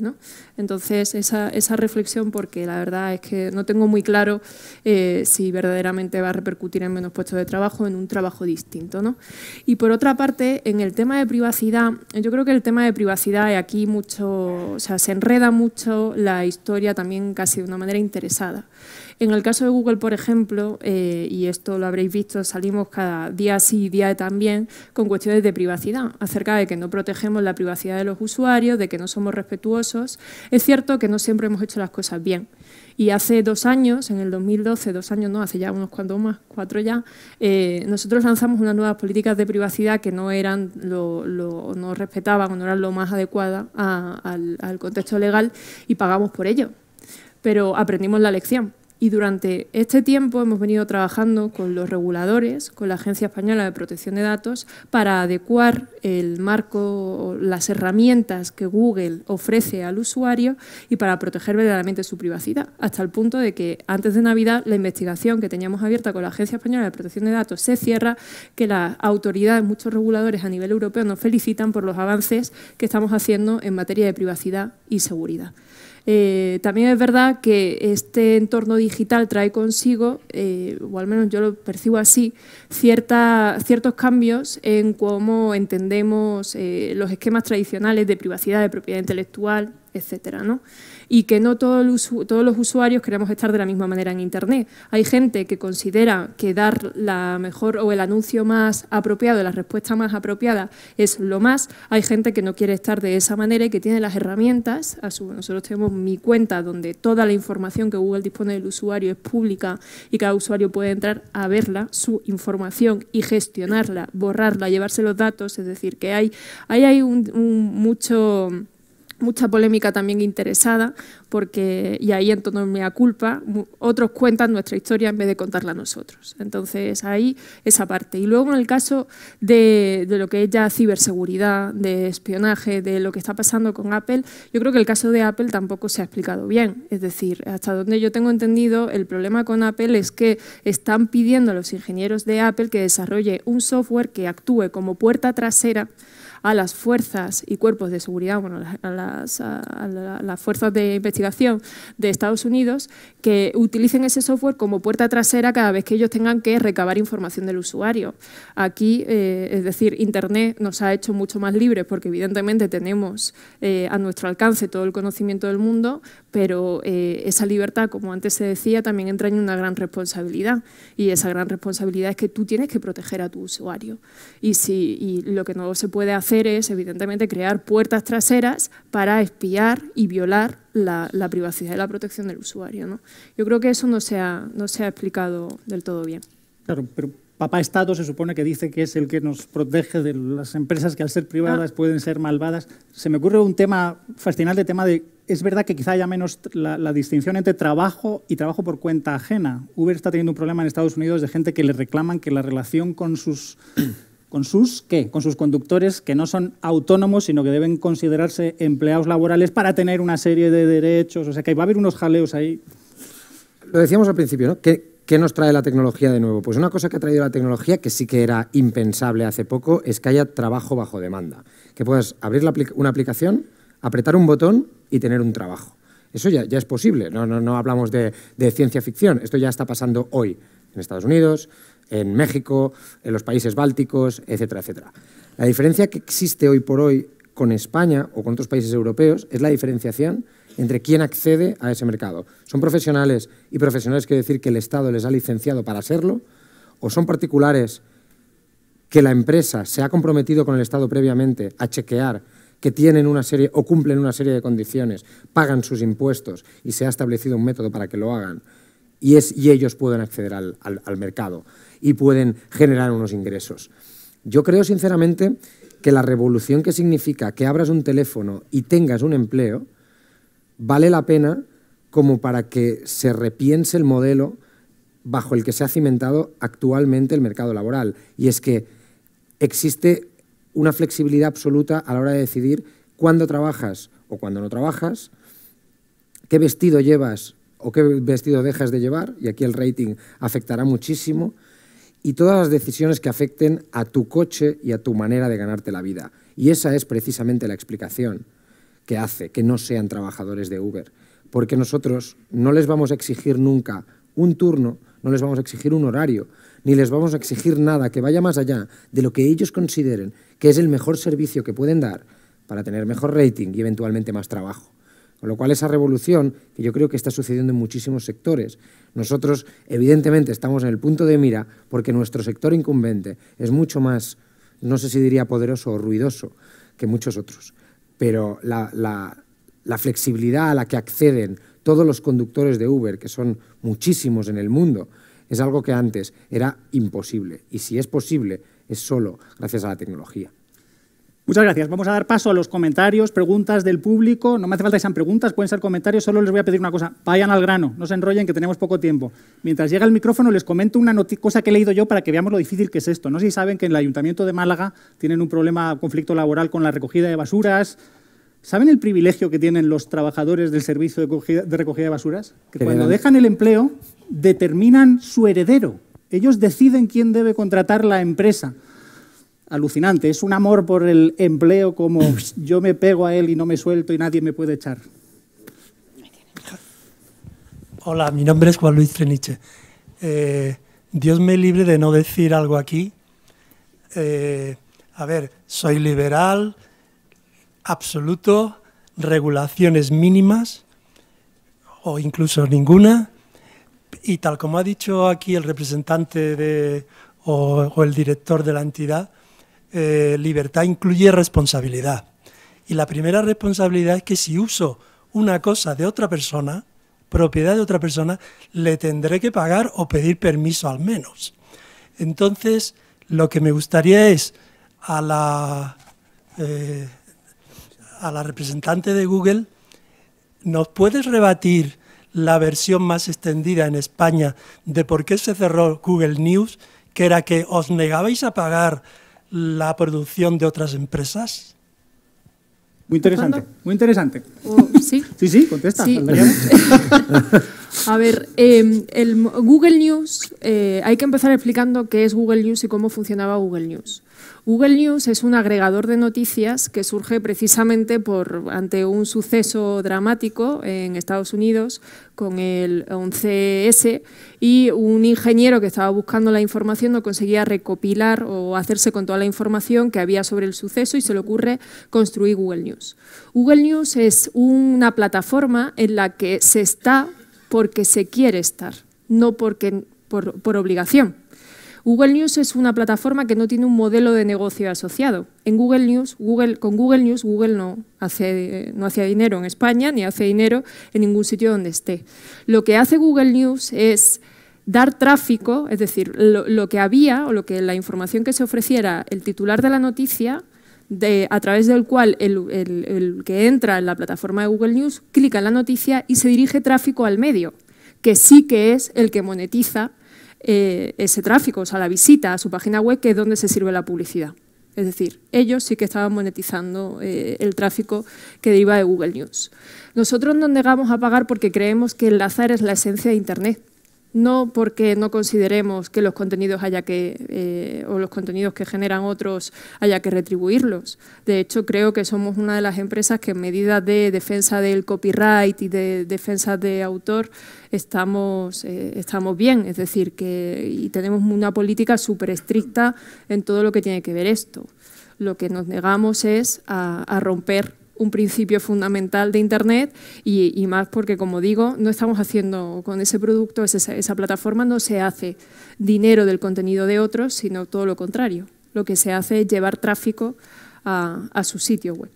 Entonces, esa, reflexión, porque la verdad es que no tengo muy claro eh, si verdaderamente va a repercutir en menos puestos de trabajo, en un trabajo distinto. Y por otra parte, en el tema de privacidad, yo creo que el tema de privacidad aquí mucho, o sea, se enreda mucho la historia también casi de una manera interesada. En el caso de Google, por ejemplo, eh, y esto lo habréis visto, salimos cada día sí día día también con cuestiones de privacidad, acerca de que no protegemos la privacidad de los usuarios, de que no somos respetuosos. Es cierto que no siempre hemos hecho las cosas bien. Y hace dos años, en el 2012, dos años no, hace ya unos cuantos más, cuatro ya, eh, nosotros lanzamos unas nuevas políticas de privacidad que no eran lo, no respetaban o no eran lo más adecuada al contexto legal y pagamos por ello. Pero aprendimos la lección y durante este tiempo hemos venido trabajando con los reguladores, con la Agencia Española de Protección de Datos, para adecuar el marco, las herramientas que Google ofrece al usuario y para proteger verdaderamente su privacidad, hasta el punto de que antes de Navidad la investigación que teníamos abierta con la Agencia Española de Protección de Datos se cierra, que las autoridades, muchos reguladores a nivel europeo nos felicitan por los avances que estamos haciendo en materia de privacidad y seguridad. Eh, también es verdad que este entorno digital trae consigo, eh, o al menos yo lo percibo así, ciertos cambios en cómo entendemos eh, los esquemas tradicionales de privacidad, de propiedad intelectual, etcétera, y que no todos los usuarios queremos estar de la misma manera en Internet. Hay gente que considera que dar la mejor o el anuncio más apropiado, la respuesta más apropiada es lo más. Hay gente que no quiere estar de esa manera y que tiene las herramientas. nosotros tenemos mi cuenta donde toda la información que Google dispone del usuario es pública y cada usuario puede entrar a verla, su información y gestionarla, borrarla, llevarse los datos. Es decir, que hay, ahí hay un mucho mucha polémica también interesada, porque, y ahí en tono a culpa, otros cuentan nuestra historia en vez de contarla a nosotros. Entonces, ahí esa parte. Y luego en el caso de, de, lo que es ya ciberseguridad, de espionaje, de lo que está pasando con Apple, yo creo que el caso de Apple tampoco se ha explicado bien. Es decir, hasta donde yo tengo entendido, el problema con Apple es que están pidiendo a los ingenieros de Apple que desarrolle un software que actúe como puerta trasera a las fuerzas y cuerpos de seguridad, bueno, a las, fuerzas de investigación de Estados Unidos, que utilicen ese software como puerta trasera cada vez que ellos tengan que recabar información del usuario. Aquí, eh, es decir, Internet nos ha hecho mucho más libres porque evidentemente tenemos eh, a nuestro alcance todo el conocimiento del mundo, pero eh, esa libertad, como antes se decía, también entra en una gran responsabilidad y esa gran responsabilidad es que tú tienes que proteger a tu usuario. Y, si, y lo que no se puede hacer es, evidentemente, crear puertas traseras para espiar y violar la, privacidad y la protección del usuario. ¿no? Yo creo que eso no se, ha, no se ha explicado del todo bien. Claro, pero Papá Estado se supone que dice que es el que nos protege de las empresas que al ser privadas ah. pueden ser malvadas. Se me ocurre un tema fascinante, tema de... Es verdad que quizá haya menos la, la, distinción entre trabajo y trabajo por cuenta ajena. Uber está teniendo un problema en Estados Unidos de gente que le reclaman que la relación con sus con sus, ¿qué? Con sus conductores que no son autónomos, sino que deben considerarse empleados laborales para tener una serie de derechos. O sea, que va a haber unos jaleos ahí. Lo decíamos al principio, ¿no? ¿Qué, nos trae la tecnología de nuevo? Pues una cosa que ha traído la tecnología, que sí que era impensable hace poco, es que haya trabajo bajo demanda. Que puedas abrir una aplicación, apretar un botón y tener un trabajo. Eso ya, es posible, no, hablamos de ciencia ficción, esto ya está pasando hoy en Estados Unidos, en México, en los países bálticos, etcétera, etcétera. La diferencia que existe hoy por hoy con España o con otros países europeos es la diferenciación entre quién accede a ese mercado. ¿Son profesionales y profesionales quiere decir que el Estado les ha licenciado para hacerlo, ¿O son particulares que la empresa se ha comprometido con el Estado previamente a chequear que tienen una serie o cumplen una serie de condiciones, pagan sus impuestos y se ha establecido un método para que lo hagan y, es, y ellos pueden acceder al mercado? y pueden generar unos ingresos. Yo creo sinceramente que la revolución que significa que abras un teléfono y tengas un empleo vale la pena como para que se repiense el modelo bajo el que se ha cimentado actualmente el mercado laboral. Y es que existe una flexibilidad absoluta a la hora de decidir cuándo trabajas o cuándo no trabajas, qué vestido llevas o qué vestido dejas de llevar, y aquí el rating afectará muchísimo, y todas las decisiones que afecten a tu coche y a tu manera de ganarte la vida. Y esa es precisamente la explicación que hace que no sean trabajadores de Uber. Porque nosotros no les vamos a exigir nunca un turno, no les vamos a exigir un horario, ni les vamos a exigir nada que vaya más allá de lo que ellos consideren que es el mejor servicio que pueden dar para tener mejor rating y eventualmente más trabajo. Con lo cual esa revolución, que yo creo que está sucediendo en muchísimos sectores, nosotros evidentemente estamos en el punto de mira porque nuestro sector incumbente es mucho más, no sé si diría poderoso o ruidoso que muchos otros, pero la, la flexibilidad a la que acceden todos los conductores de Uber, que son muchísimos en el mundo, es algo que antes era imposible y si es posible es solo gracias a la tecnología. Muchas gracias. Vamos a dar paso a los comentarios, preguntas del público. No me hace falta que sean preguntas, pueden ser comentarios. Solo les voy a pedir una cosa. Vayan al grano, no se enrollen, que tenemos poco tiempo. Mientras llega el micrófono, les comento una cosa que he leído yo para que veamos lo difícil que es esto. No sé si saben que en el Ayuntamiento de Málaga tienen un problema, conflicto laboral con la recogida de basuras, ¿Saben el privilegio que tienen los trabajadores del servicio de, de recogida de basuras? Que cuando dejan el empleo, determinan su heredero. Ellos deciden quién debe contratar la empresa alucinante. Es un amor por el empleo como yo me pego a él y no me suelto y nadie me puede echar. Hola, mi nombre es Juan Luis Treniche. Eh, Dios me libre de no decir algo aquí. Eh, a ver, soy liberal, absoluto, regulaciones mínimas o incluso ninguna. Y tal como ha dicho aquí el representante de, o el director de la entidad, eh, libertad incluye responsabilidad. Y la primera responsabilidad es que si uso una cosa de otra persona, propiedad de otra persona, le tendré que pagar o pedir permiso al menos. Entonces, lo que me gustaría es a la, eh, a la representante de Google, ¿nos puedes rebatir la versión más extendida en España de por qué se cerró Google News, que era que os negabais a pagar la producción de otras empresas? Muy interesante, muy interesante. Uh, ¿sí? sí, sí, contesta. a ver, em, el Google News, eh, hay que empezar explicando qué es Google News y cómo funcionaba Google News. Google News es un agregador de noticias que surge precisamente ante un suceso dramático en Estados Unidos con el 11S y un ingeniero que estaba buscando la información no conseguía recopilar o hacerse con toda la información que había sobre el suceso y se le ocurre construir Google News. Google News es una plataforma en la que se está porque se quiere estar, no porque, por obligación. Google News es una plataforma que no tiene un modelo de negocio asociado. En Google News, Google, con Google News, Google no hace, eh, no dinero en España ni hace dinero en ningún sitio donde esté. Lo que hace Google News es dar tráfico, es decir, lo, que había o lo que la información que se ofreciera el titular de la noticia, de, a través del cual el que entra en la plataforma de Google News clica en la noticia y se dirige tráfico al medio, que sí que es el que monetiza eh, ese tráfico, o sea, la visita a su página web, que es donde se sirve la publicidad. Es decir, ellos sí que estaban monetizando eh, el tráfico que deriva de Google News. Nosotros nos negamos a pagar porque creemos que el azar es la esencia de Internet no porque no consideremos que los contenidos haya que eh, o los contenidos que generan otros haya que retribuirlos. De hecho, creo que somos una de las empresas que en medida de defensa del copyright y de defensa de autor estamos, eh, estamos bien, es decir, que y tenemos una política súper estricta en todo lo que tiene que ver esto. Lo que nos negamos es a romper un principio fundamental de Internet y, más porque, como digo, no estamos haciendo con ese producto, esa, plataforma no se hace dinero del contenido de otros, sino todo lo contrario. Lo que se hace es llevar tráfico a, su sitio web.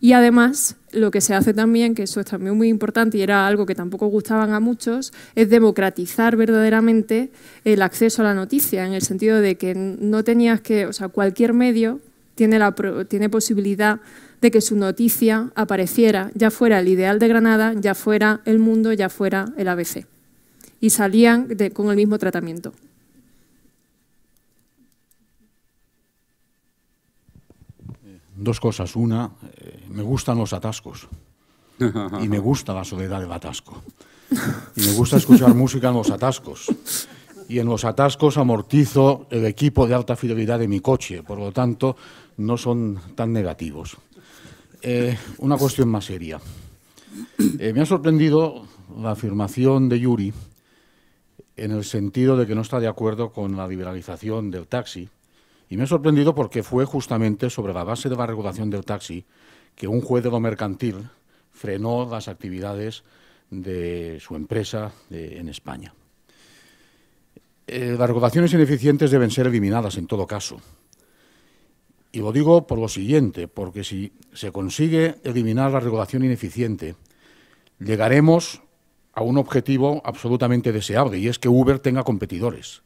Y además, lo que se hace también, que eso es también muy importante y era algo que tampoco gustaban a muchos, es democratizar verdaderamente el acceso a la noticia, en el sentido de que no tenías que, o sea, cualquier medio tiene, la, tiene posibilidad de que su noticia apareciera, ya fuera el Ideal de Granada, ya fuera el Mundo, ya fuera el ABC. Y salían con el mismo tratamiento. Dos cosas. Una, eh, me gustan los atascos y me gusta la soledad del atasco. Y me gusta escuchar música en los atascos. Y en los atascos amortizo el equipo de alta fidelidad de mi coche, por lo tanto, no son tan negativos. Eh, una cuestión más seria. Eh, me ha sorprendido la afirmación de Yuri en el sentido de que no está de acuerdo con la liberalización del taxi. Y me ha sorprendido porque fue justamente sobre la base de la regulación del taxi que un juez de lo mercantil frenó las actividades de su empresa en España. Eh, las regulaciones ineficientes deben ser eliminadas en todo caso. Y lo digo por lo siguiente, porque si se consigue eliminar la regulación ineficiente, llegaremos a un objetivo absolutamente deseable, y es que Uber tenga competidores.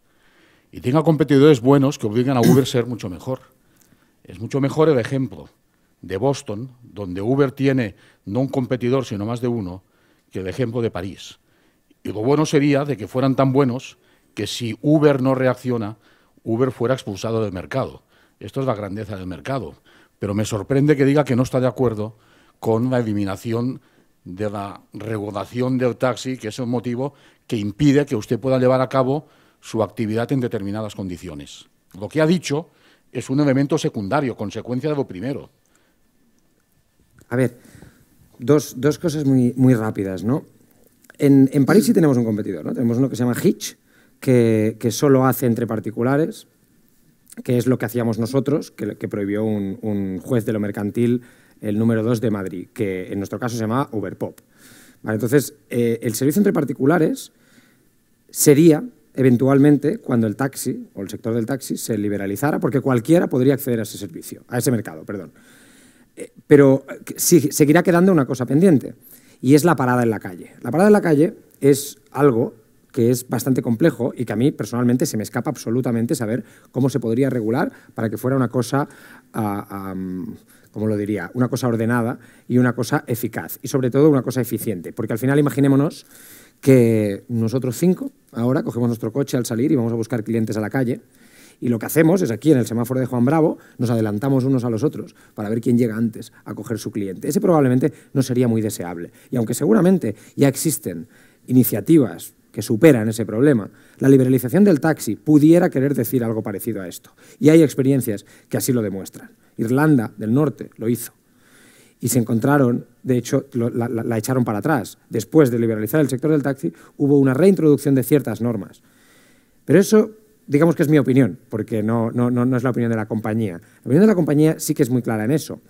Y tenga competidores buenos que obliguen a Uber a ser mucho mejor. Es mucho mejor el ejemplo de Boston, donde Uber tiene no un competidor, sino más de uno, que el ejemplo de París. Y lo bueno sería de que fueran tan buenos que si Uber no reacciona, Uber fuera expulsado del mercado. Esto es la grandeza del mercado. Pero me sorprende que diga que no está de acuerdo con la eliminación de la regulación del taxi, que es un motivo que impide que usted pueda llevar a cabo su actividad en determinadas condiciones. Lo que ha dicho es un elemento secundario, consecuencia de lo primero. A ver, dos, cosas muy, rápidas, En, París sí tenemos un competidor, ¿no? Tenemos uno que se llama Hitch, que, que solo hace entre particulares, que es lo que hacíamos nosotros, que, prohibió un, juez de lo mercantil, el número 2 de Madrid, que en nuestro caso se llamaba Uberpop. entonces, eh, el servicio entre particulares sería eventualmente cuando el taxi o el sector del taxi se liberalizara, porque cualquiera podría acceder a ese servicio, a ese mercado, perdón. Eh, pero eh, seguirá quedando una cosa pendiente, y es la parada en la calle. La parada en la calle es algo que es bastante complejo y que a mí personalmente se me escapa absolutamente saber cómo se podría regular para que fuera una cosa, ah, como lo diría, una cosa ordenada y una cosa eficaz y sobre todo una cosa eficiente. Porque al final imaginémonos que nosotros cinco ahora cogemos nuestro coche al salir y vamos a buscar clientes a la calle. Y lo que hacemos es aquí en el semáforo de Juan Bravo nos adelantamos unos a los otros para ver quién llega antes a coger su cliente. Ese probablemente no sería muy deseable. Y aunque seguramente ya existen iniciativas que superan ese problema. La liberalización del taxi pudiera querer decir algo parecido a esto. Y hay experiencias que así lo demuestran. Irlanda del Norte lo hizo. Y se encontraron, de hecho, la, echaron para atrás. Después de liberalizar el sector del taxi, hubo una reintroducción de ciertas normas. Pero eso digamos que es mi opinión, porque no, no, es la opinión de la compañía. La opinión de la compañía sí que es muy clara en eso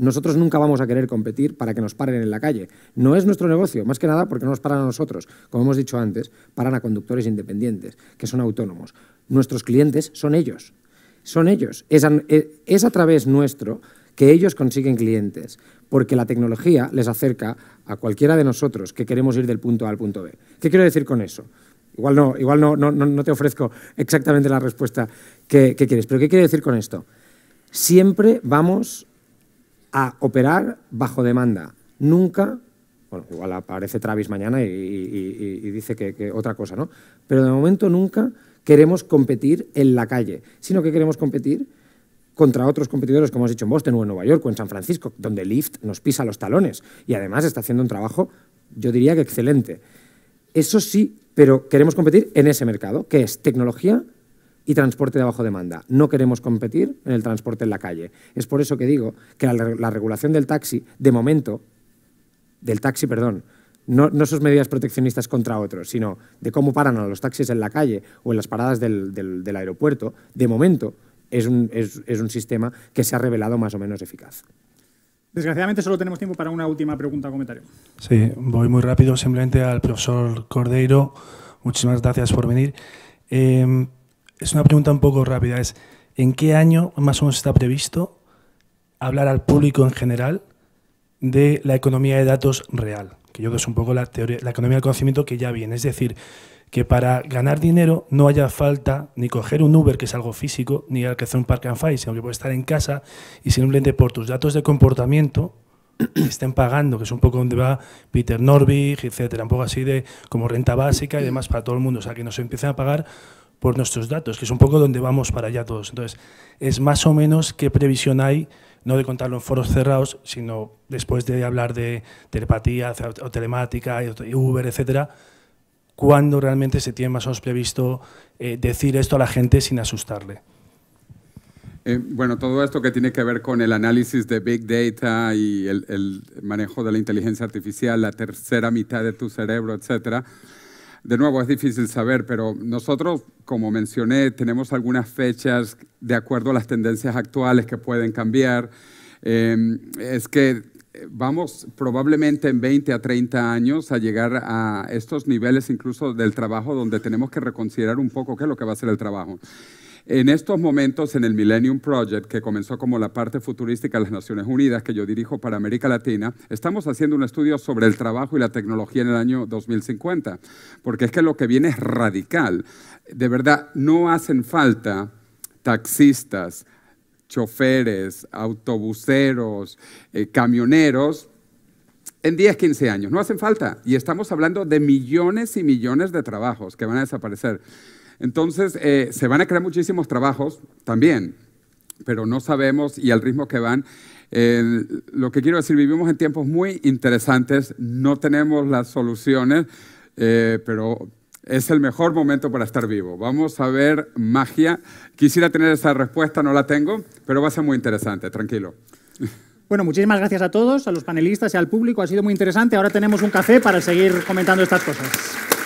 nosotros nunca vamos a querer competir para que nos paren en la calle. No es nuestro negocio, más que nada porque no nos paran a nosotros. Como hemos dicho antes, paran a conductores independientes, que son autónomos. Nuestros clientes son ellos. Son ellos. Es a, e, través nuestro que ellos consiguen clientes, porque la tecnología les acerca a cualquiera de nosotros que queremos ir del punto A al punto B. ¿Qué quiero decir con eso? Igual no, igual no, no, te ofrezco exactamente la respuesta que quieres, pero ¿qué quiero decir con esto? Siempre vamos a operar bajo demanda. Nunca, bueno, igual aparece Travis mañana y, dice que, otra cosa, ¿no? Pero de momento nunca queremos competir en la calle, sino que queremos competir contra otros competidores, como has dicho, en Boston o en Nueva York o en San Francisco, donde Lyft nos pisa los talones y además está haciendo un trabajo, yo diría que excelente. Eso sí, pero queremos competir en ese mercado, que es tecnología y transporte de bajo demanda. No queremos competir en el transporte en la calle. Es por eso que digo que la, regulación del taxi, de momento, del taxi, perdón, no, no, medidas proteccionistas contra otros, sino de cómo paran los taxis en la calle o en las paradas del, aeropuerto, de momento es un, sistema que se ha revelado más o menos eficaz. Desgraciadamente solo tenemos tiempo para una última pregunta o comentario. Sí, voy muy rápido, simplemente al profesor Cordeiro. Muchísimas gracias por venir. Em, es una pregunta un poco rápida, es ¿en qué año más o menos está previsto hablar al público en general de la economía de datos real? Que yo creo que es un poco la, teoría, la economía del conocimiento que ya viene. Es decir, que para ganar dinero no haya falta ni coger un Uber, que es algo físico, ni hacer un Park and fly, sino que puedes estar en casa y simplemente por tus datos de comportamiento estén pagando, que es un poco donde va Peter Norvig, etcétera, un poco así de como renta básica y demás para todo el mundo, o sea, que nos empiecen a pagar por nuestros datos, que es un poco donde vamos para allá todos. Entonces, es más o menos qué previsión hay, no de contarlo en foros cerrados, sino después de hablar de telepatía o telemática, Uber, etcétera, cuándo realmente se tiene más o menos previsto eh, decir esto a la gente sin asustarle. Eh, bueno, todo esto que tiene que ver con el análisis de Big Data y el, el manejo de la inteligencia artificial, la tercera mitad de tu cerebro, etcétera, de nuevo, es difícil saber, pero nosotros, como mencioné, tenemos algunas fechas de acuerdo a las tendencias actuales que pueden cambiar. Em, es que eh, vamos probablemente en 20 a 30 años a llegar a estos niveles incluso del trabajo donde tenemos que reconsiderar un poco qué es lo que va a ser el trabajo. En estos momentos, en el Millennium Project, que comenzó como la parte futurística de las Naciones Unidas, que yo dirijo para América Latina, estamos haciendo un estudio sobre el trabajo y la tecnología en el año 2050, porque es que lo que viene es radical. De verdad, no hacen falta taxistas, choferes, autobuseros, eh, camioneros en 10, 15 años. No hacen falta. Y estamos hablando de millones y millones de trabajos que van a desaparecer. Entonces, eh, se van a crear muchísimos trabajos también, pero no sabemos y al ritmo que van. Eh, lo que quiero decir, vivimos en tiempos muy interesantes, no tenemos las soluciones, eh, pero es el mejor momento para estar vivo. Vamos a ver magia. Quisiera tener esa respuesta, no la tengo, pero va a ser muy interesante, tranquilo. Bueno, muchísimas gracias a todos, a los panelistas y al público. Ha sido muy interesante. Ahora tenemos un café para seguir comentando estas cosas.